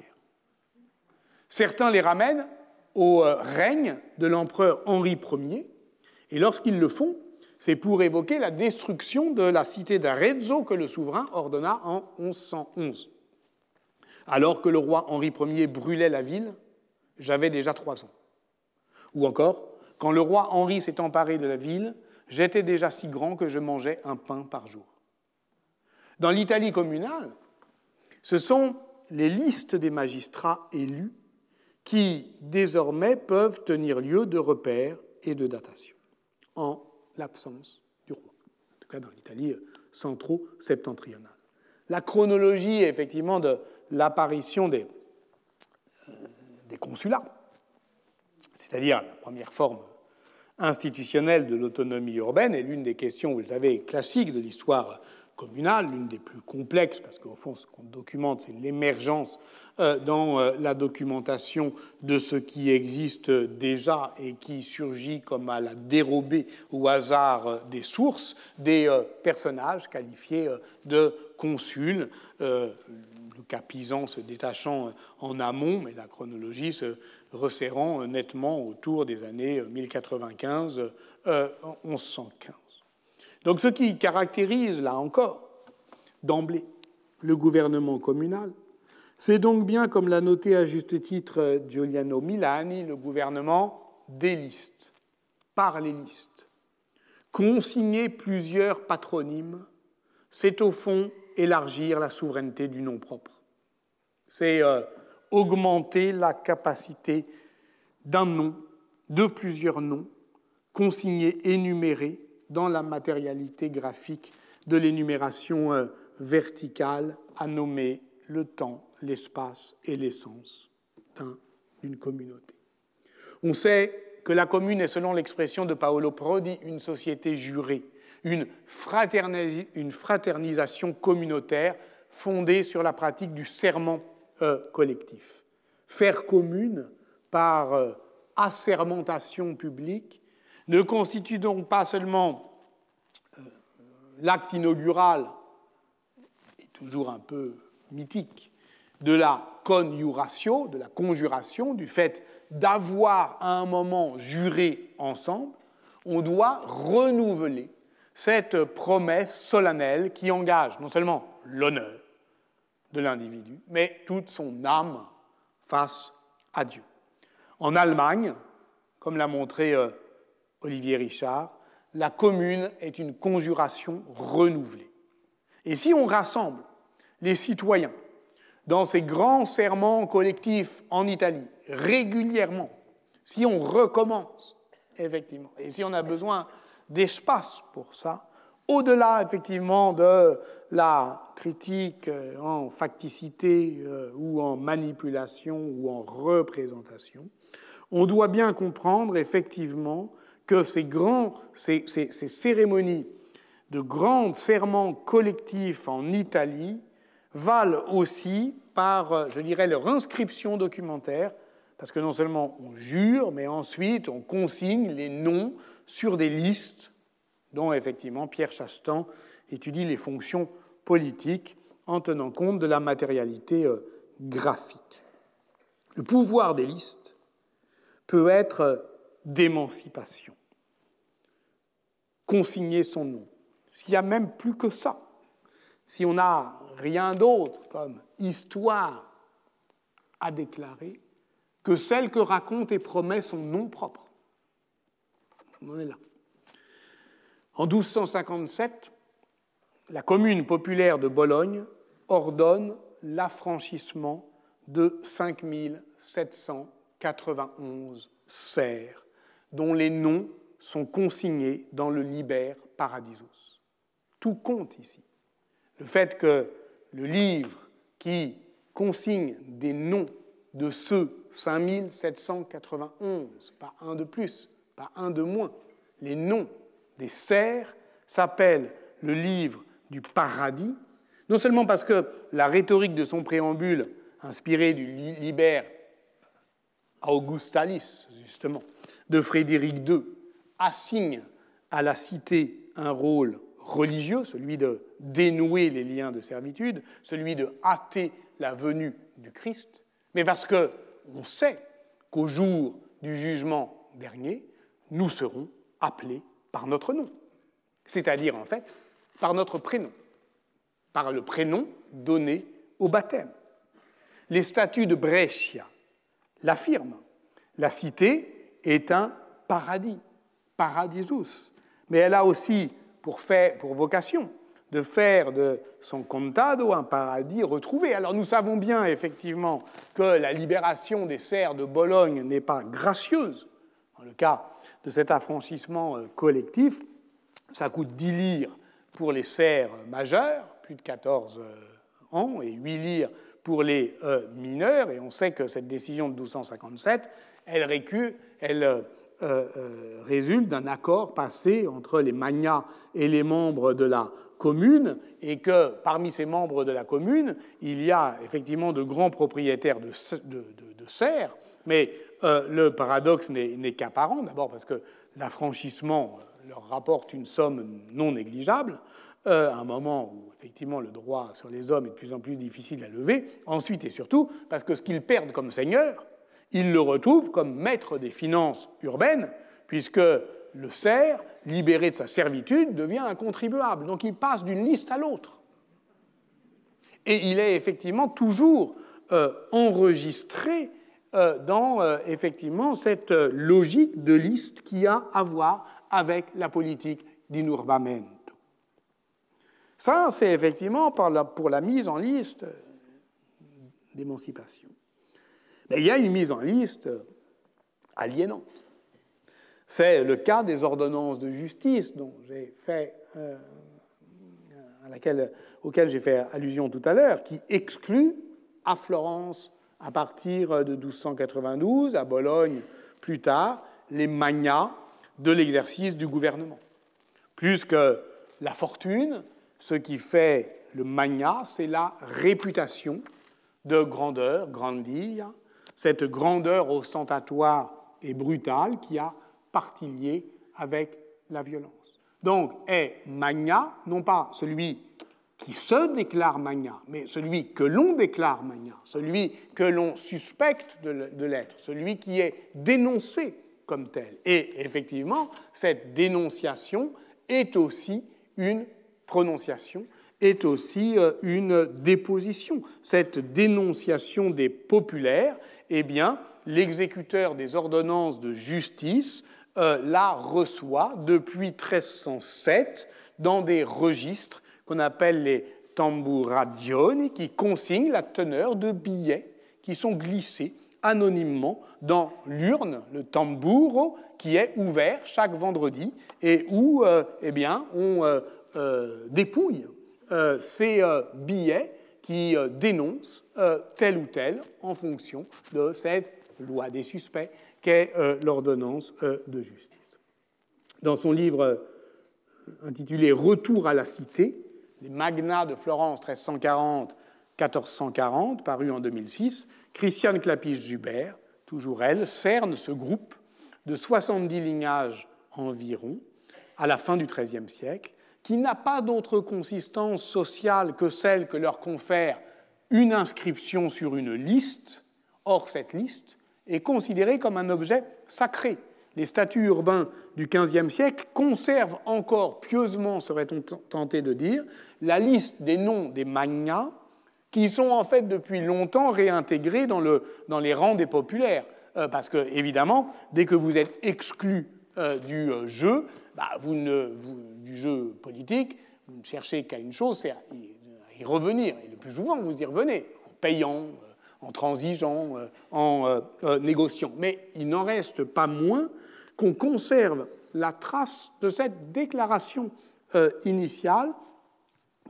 Certains les ramènent au euh, règne de l'empereur Henri Ier, et lorsqu'ils le font, c'est pour évoquer la destruction de la cité d'Arezzo que le souverain ordonna en 1111. Alors que le roi Henri Ier brûlait la ville, j'avais déjà trois ans. Ou encore, quand le roi Henri s'est emparé de la ville, j'étais déjà si grand que je mangeais un pain par jour. Dans l'Italie communale, ce sont les listes des magistrats élus qui désormais peuvent tenir lieu de repères et de datations en l'absence du roi, en tout cas dans l'Italie centro-septentrionale. La chronologie, effectivement, de l'apparition des, euh, des consulats, c'est-à-dire la première forme institutionnelle de l'autonomie urbaine, est l'une des questions, vous le savez, classiques de l'histoire l'une des plus complexes, parce qu'au fond, ce qu'on documente, c'est l'émergence euh, dans euh, la documentation de ce qui existe déjà et qui surgit comme à la dérobée au hasard euh, des sources, des personnages qualifiés de consuls, le capisan se détachant en amont, mais la chronologie se resserrant nettement autour des années 1095-1115. Donc ce qui caractérise, là encore, d'emblée, le gouvernement communal, c'est donc bien, comme l'a noté à juste titre euh, Giuliano Milani, le gouvernement des listes, par les listes. Consigner plusieurs patronymes, c'est au fond élargir la souveraineté du nom propre. C'est euh, augmenter la capacité d'un nom, de plusieurs noms, consignés, énumérés, dans la matérialité graphique de l'énumération euh, verticale à nommer le temps, l'espace et l'essence d'une communauté. On sait que la commune est, selon l'expression de Paolo Prodi, une société jurée, une, fraternisation communautaire fondée sur la pratique du serment euh, collectif. Faire commune par euh, assermentation publique ne constitue donc pas seulement euh, l'acte inaugural, toujours un peu mythique, de la conjuration, de la conjuration, du fait d'avoir à un moment juré ensemble, on doit renouveler cette promesse solennelle qui engage non seulement l'honneur de l'individu, mais toute son âme face à Dieu. En Allemagne, comme l'a montré euh, Olivier Richard, la commune est une conjuration renouvelée. Et si on rassemble les citoyens dans ces grands serments collectifs en Italie régulièrement, si on recommence, effectivement, et si on a besoin d'espace pour ça, au-delà effectivement de la critique euh, en facticité euh, ou en manipulation ou en représentation, on doit bien comprendre effectivement que ces, ces cérémonies de grands serments collectifs en Italie valent aussi, par, euh, je dirais, leur inscription documentaire, parce que non seulement on jure, mais ensuite on consigne les noms sur des listes dont effectivement Pierre Chastan étudie les fonctions politiques en tenant compte de la matérialité euh, graphique. Le pouvoir des listes peut être euh, d'émancipation consigner son nom. S'il n'y a même plus que ça, si on n'a rien d'autre comme histoire à déclarer que celle que raconte et promet son nom propre. On en est là. En 1257, la commune populaire de Bologne ordonne l'affranchissement de 5791 serres dont les noms sont consignés dans le Liber paradisos. Tout compte ici. Le fait que le livre qui consigne des noms de ceux 5791, pas un de plus, pas un de moins, les noms des serfs s'appelle le livre du paradis, non seulement parce que la rhétorique de son préambule, inspirée du Liber Augustalis, justement, de Frédéric II, assigne à la cité un rôle religieux, celui de dénouer les liens de servitude, celui de hâter la venue du Christ, mais parce qu'on sait qu'au jour du jugement dernier, nous serons appelés par notre nom, c'est-à-dire en fait par notre prénom, par le prénom donné au baptême. Les statuts de Brescia l'affirment. La cité est un paradis paradisus. Mais elle a aussi pour, fait, pour vocation de faire de son contado un paradis retrouvé. Alors nous savons bien effectivement que la libération des serres de Bologne n'est pas gracieuse. Dans le cas de cet affranchissement euh, collectif, ça coûte 10 lires pour les serres euh, majeurs, plus de 14 euh, ans, et 8 lires pour les mineurs. Et on sait que cette décision de 1257, elle, récule elle euh, euh, résulte d'un accord passé entre les magnats et les membres de la commune, et que parmi ces membres de la commune, il y a effectivement de grands propriétaires de, serres, mais euh, le paradoxe n'est qu'apparent, d'abord parce que l'affranchissement leur rapporte une somme non négligeable, à un moment où effectivement le droit sur les hommes est de plus en plus difficile à lever, ensuite et surtout parce que ce qu'ils perdent comme seigneurs, il le retrouve comme maître des finances urbaines, puisque le cerf, libéré de sa servitude, devient un contribuable. Donc il passe d'une liste à l'autre. Et il est effectivement toujours euh, enregistré euh, dans euh, effectivement cette logique de liste qui a à voir avec la politique d'inurbamento. Ça, c'est effectivement pour la mise en liste d'émancipation. Mais il y a une mise en liste aliénante. C'est le cas des ordonnances de justice dont j'ai fait, euh, à auxquelles j'ai fait allusion tout à l'heure, qui exclut à Florence à partir de 1292, à Bologne plus tard, les magnats de l'exercice du gouvernement. Plus que la fortune, ce qui fait le magnat, c'est la réputation de grandeur, grandir, cette grandeur ostentatoire et brutale qui a partie avec la violence. Donc est magna, non pas celui qui se déclare magna, mais celui que l'on déclare magna, celui que l'on suspecte de l'être, celui qui est dénoncé comme tel. Et effectivement, cette dénonciation est aussi une prononciation, est aussi euh, une déposition. Cette dénonciation des populaires eh bien, l'exécuteur des ordonnances de justice euh, la reçoit depuis 1307 dans des registres qu'on appelle les tamburadioni, qui consignent la teneur de billets qui sont glissés anonymement dans l'urne, le tambour, qui est ouvert chaque vendredi et où euh, eh bien, on euh, dépouille ces billets qui euh, dénonce euh, tel ou tel en fonction de cette loi des suspects qu'est euh, l'ordonnance de justice. Dans son livre intitulé Retour à la cité, les magnats de Florence 1340-1440, paru en 2006, Christiane clapiche jubert toujours elle, cerne ce groupe de 70 lignages environ à la fin du XIIIe siècle qui n'a pas d'autre consistance sociale que celle que leur confère une inscription sur une liste. Or, cette liste est considérée comme un objet sacré. Les statuts urbains du XVe siècle conservent encore pieusement, serait-on tenté de dire, la liste des noms des magnats qui sont en fait depuis longtemps réintégrés dans, les rangs des populaires. Euh, parce que, évidemment, dès que vous êtes exclu euh, du euh, jeu, bah, vous ne, du jeu politique, vous ne cherchez qu'à une chose, c'est à, y revenir. Et le plus souvent, vous y revenez, en payant, euh, en transigeant, en négociant. Mais il n'en reste pas moins qu'on conserve la trace de cette déclaration initiale,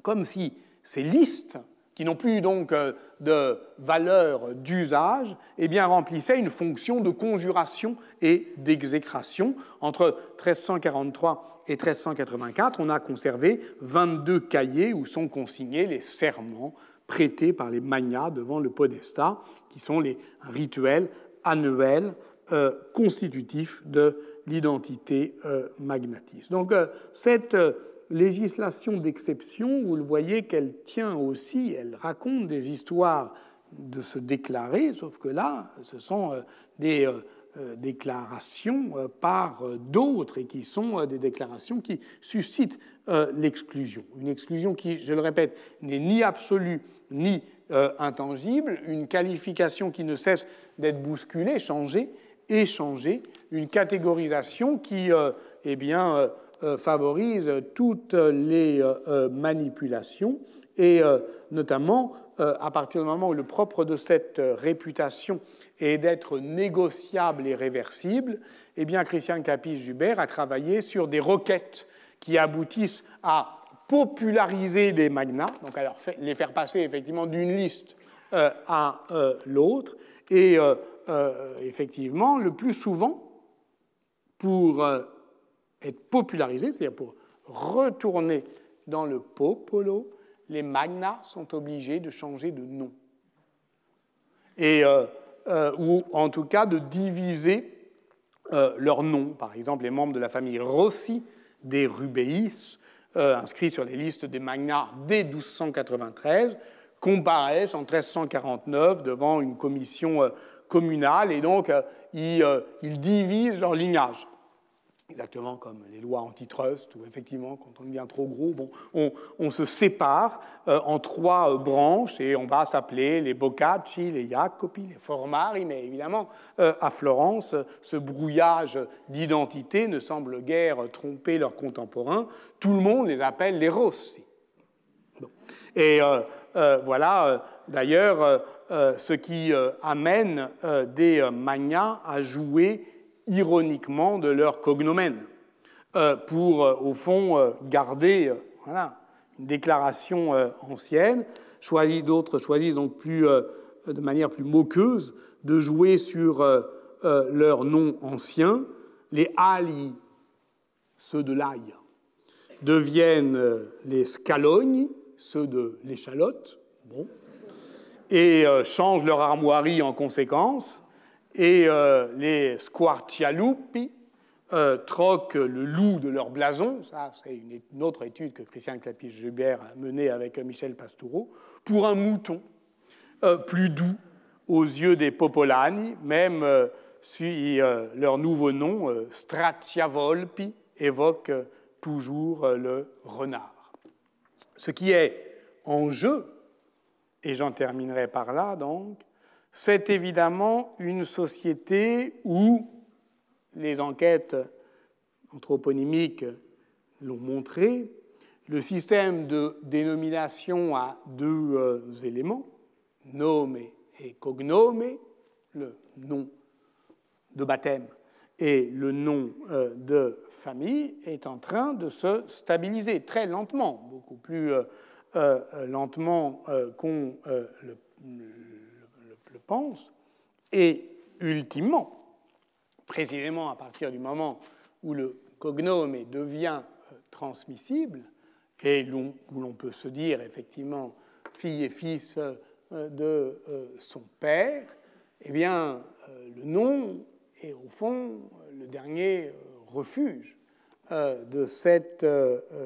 comme si ces listes, qui n'ont plus donc de valeur d'usage, eh bien remplissait une fonction de conjuration et d'exécration. Entre 1343 et 1384, on a conservé 22 cahiers où sont consignés les serments prêtés par les magnats devant le podestat, qui sont les rituels annuels euh, constitutifs de l'identité euh, magnatiste. Donc euh, cette législation d'exception, vous le voyez qu'elle tient aussi, elle raconte des histoires de se déclarer, sauf que là, ce sont euh, des euh, euh, déclarations par d'autres et qui sont des déclarations qui suscitent l'exclusion. Une exclusion qui, je le répète, n'est ni absolue ni intangible, une qualification qui ne cesse d'être bousculée, changée, échangée, une catégorisation qui, eh bien, euh, favorise toutes les euh, euh, manipulations et notamment à partir du moment où le propre de cette réputation est d'être négociable et réversible, eh bien Christian capis jubert a travaillé sur des requêtes qui aboutissent à populariser des magnats, donc à les faire passer effectivement d'une liste à l'autre, et effectivement, le plus souvent, pour être popularisé, c'est-à-dire pour retourner dans le popolo, les magnats sont obligés de changer de nom. Et, euh, euh, ou en tout cas de diviser euh, leur nom. Par exemple, les membres de la famille Rossi des Rubéis, inscrits sur les listes des magnats dès 1293, comparaissent en 1349 devant une commission communale et donc ils divisent leur lignage exactement comme les lois antitrust, où effectivement, quand on devient trop gros, bon, on, se sépare euh, en trois euh, branches et on va s'appeler les Boccacci, les Jacopi, les Formari, mais évidemment, euh, à Florence, ce brouillage d'identité ne semble guère tromper leurs contemporains. Tout le monde les appelle les Rossi. Et voilà, d'ailleurs, ce qui amène des magnats à jouer ironiquement de leur cognomen, euh, pour, euh, au fond, euh, garder voilà, une déclaration ancienne. Choisis d'autres choisissent donc plus, de manière plus moqueuse de jouer sur leur nom ancien. Les Ali, ceux de l'ail, deviennent les Scalognes, ceux de l'échalote. Bon. Et changent leur armoirie en conséquence et euh, les squartialupi euh, troquent le loup de leur blason, ça c'est une, autre étude que Christian clapiche jubert a menée avec euh, Michel Pastoureau, pour un mouton plus doux aux yeux des Popolani, même si leur nouveau nom, Stratiavolpi évoque toujours le renard. Ce qui est en jeu, et j'en terminerai par là donc, c'est évidemment une société où les enquêtes anthroponymiques l'ont montré, le système de dénomination a deux euh, éléments, nome et cognome, le nom de baptême et le nom euh, de famille, est en train de se stabiliser très lentement, beaucoup plus euh, lentement qu'on le et ultimement, précisément à partir du moment où le cognome devient euh, transmissible, et où l'on peut se dire effectivement fille et fils euh, de euh, son père, eh bien, le nom est au fond le dernier refuge de cette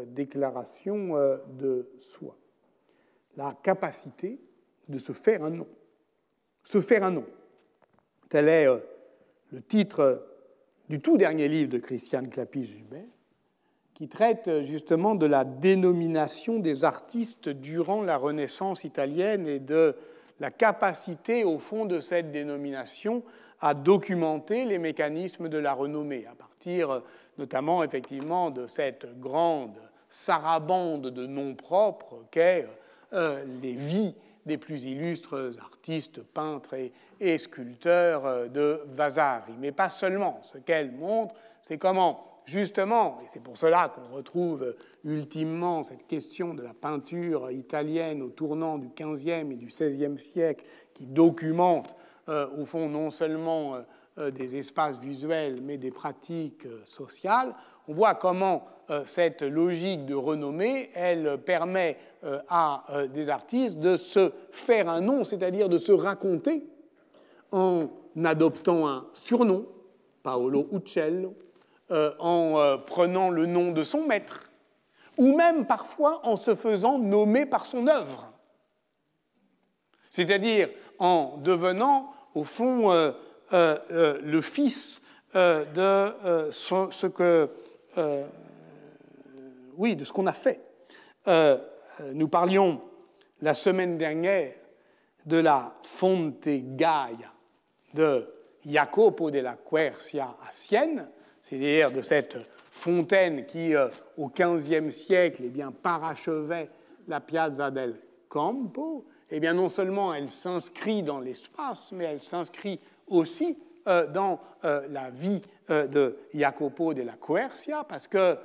déclaration de soi, la capacité de se faire un nom se faire un nom. Tel est euh, le titre euh, du tout dernier livre de Christiane clapis jubet qui traite euh, justement de la dénomination des artistes durant la Renaissance italienne et de la capacité, au fond, de cette dénomination à documenter les mécanismes de la renommée, à partir notamment, effectivement, de cette grande sarabande de noms propres qu'est les vies des plus illustres artistes, peintres et, sculpteurs euh, de Vasari. Mais pas seulement. Ce qu'elle montre, c'est comment justement, et c'est pour cela qu'on retrouve ultimement cette question de la peinture italienne au tournant du XVe et du XVIe siècle, qui documente euh, au fond non seulement euh, des espaces visuels, mais des pratiques sociales, on voit comment euh, cette logique de renommée, elle permet euh, à euh, des artistes de se faire un nom, c'est-à-dire de se raconter en adoptant un surnom, Paolo Uccello, en prenant le nom de son maître, ou même parfois en se faisant nommer par son œuvre, c'est-à-dire en devenant, au fond, le fils de ce que euh, oui, de ce qu'on a fait. Euh, nous parlions la semaine dernière de la fonte Gaia de Jacopo della Quercia à Sienne, c'est-à-dire de cette fontaine qui, euh, au XVe siècle, eh bien, parachevait la Piazza del Campo, eh bien, non seulement elle s'inscrit dans l'espace, mais elle s'inscrit aussi euh, dans euh, la vie euh, de Jacopo de la Coercia, parce que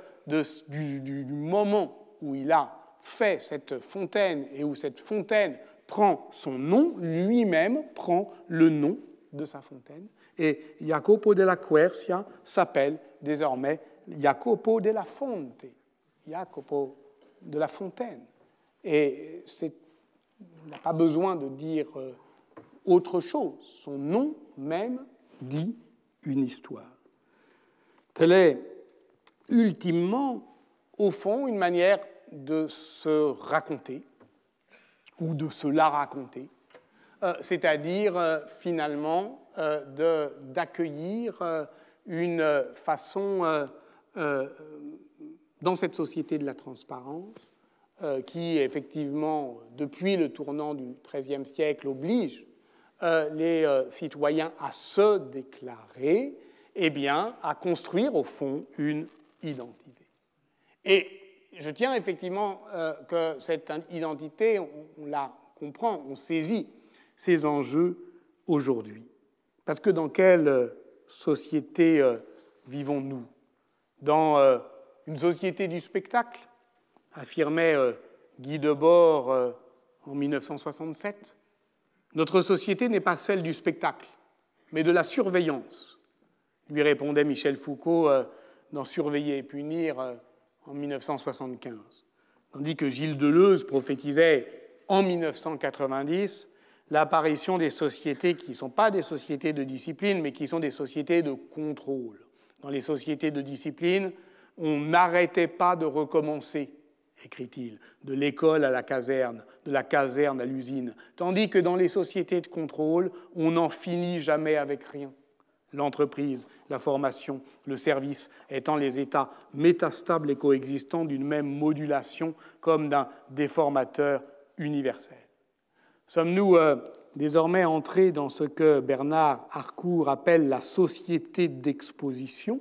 du, moment où il a fait cette fontaine et où cette fontaine prend son nom, lui-même prend le nom de sa fontaine. Et Jacopo de la Coercia s'appelle désormais Jacopo de la Fonte, Jacopo de la Fontaine. Et on n'a pas besoin de dire autre chose. Son nom même dit une histoire. Telle est, ultimement, au fond, une manière de se raconter ou de se la raconter, euh, c'est-à-dire euh, finalement euh, de d'accueillir une façon dans cette société de la transparence qui effectivement, depuis le tournant du XIIIe siècle, oblige euh, les euh, citoyens à se déclarer, eh bien, à construire au fond une identité. Et je tiens effectivement euh, que cette identité, on, on la comprend, on saisit ces enjeux aujourd'hui. Parce que dans quelle société vivons-nous Dans une société du spectacle, affirmait Guy Debord en 1967 notre société n'est pas celle du spectacle, mais de la surveillance, lui répondait Michel Foucault euh, dans Surveiller et punir euh, en 1975. Tandis que Gilles Deleuze prophétisait en 1990 l'apparition des sociétés qui ne sont pas des sociétés de discipline, mais qui sont des sociétés de contrôle. Dans les sociétés de discipline, on n'arrêtait pas de recommencer écrit-il, de l'école à la caserne, de la caserne à l'usine, tandis que dans les sociétés de contrôle, on n'en finit jamais avec rien. L'entreprise, la formation, le service étant les états métastables et coexistants d'une même modulation comme d'un déformateur universel. Sommes-nous euh, désormais entrés dans ce que Bernard Harcourt appelle la société d'exposition,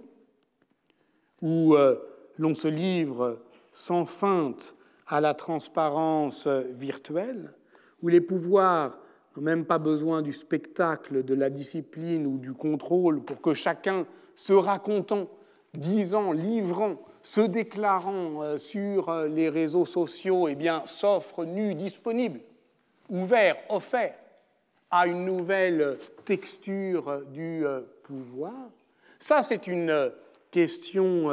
où euh, l'on se livre sans feinte à la transparence virtuelle, où les pouvoirs n'ont même pas besoin du spectacle, de la discipline ou du contrôle pour que chacun se racontant, disant, livrant, se déclarant euh, sur euh, les réseaux sociaux, eh bien, s'offre nu, disponible, ouvert, offert à une nouvelle texture euh, du pouvoir. Ça, c'est une question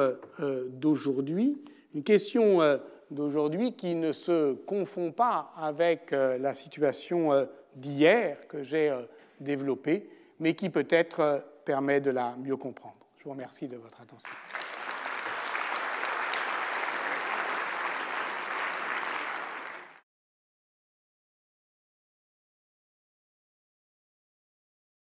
d'aujourd'hui une question euh, d'aujourd'hui qui ne se confond pas avec euh, la situation euh, d'hier que j'ai développée, mais qui peut-être permet de la mieux comprendre. Je vous remercie de votre attention.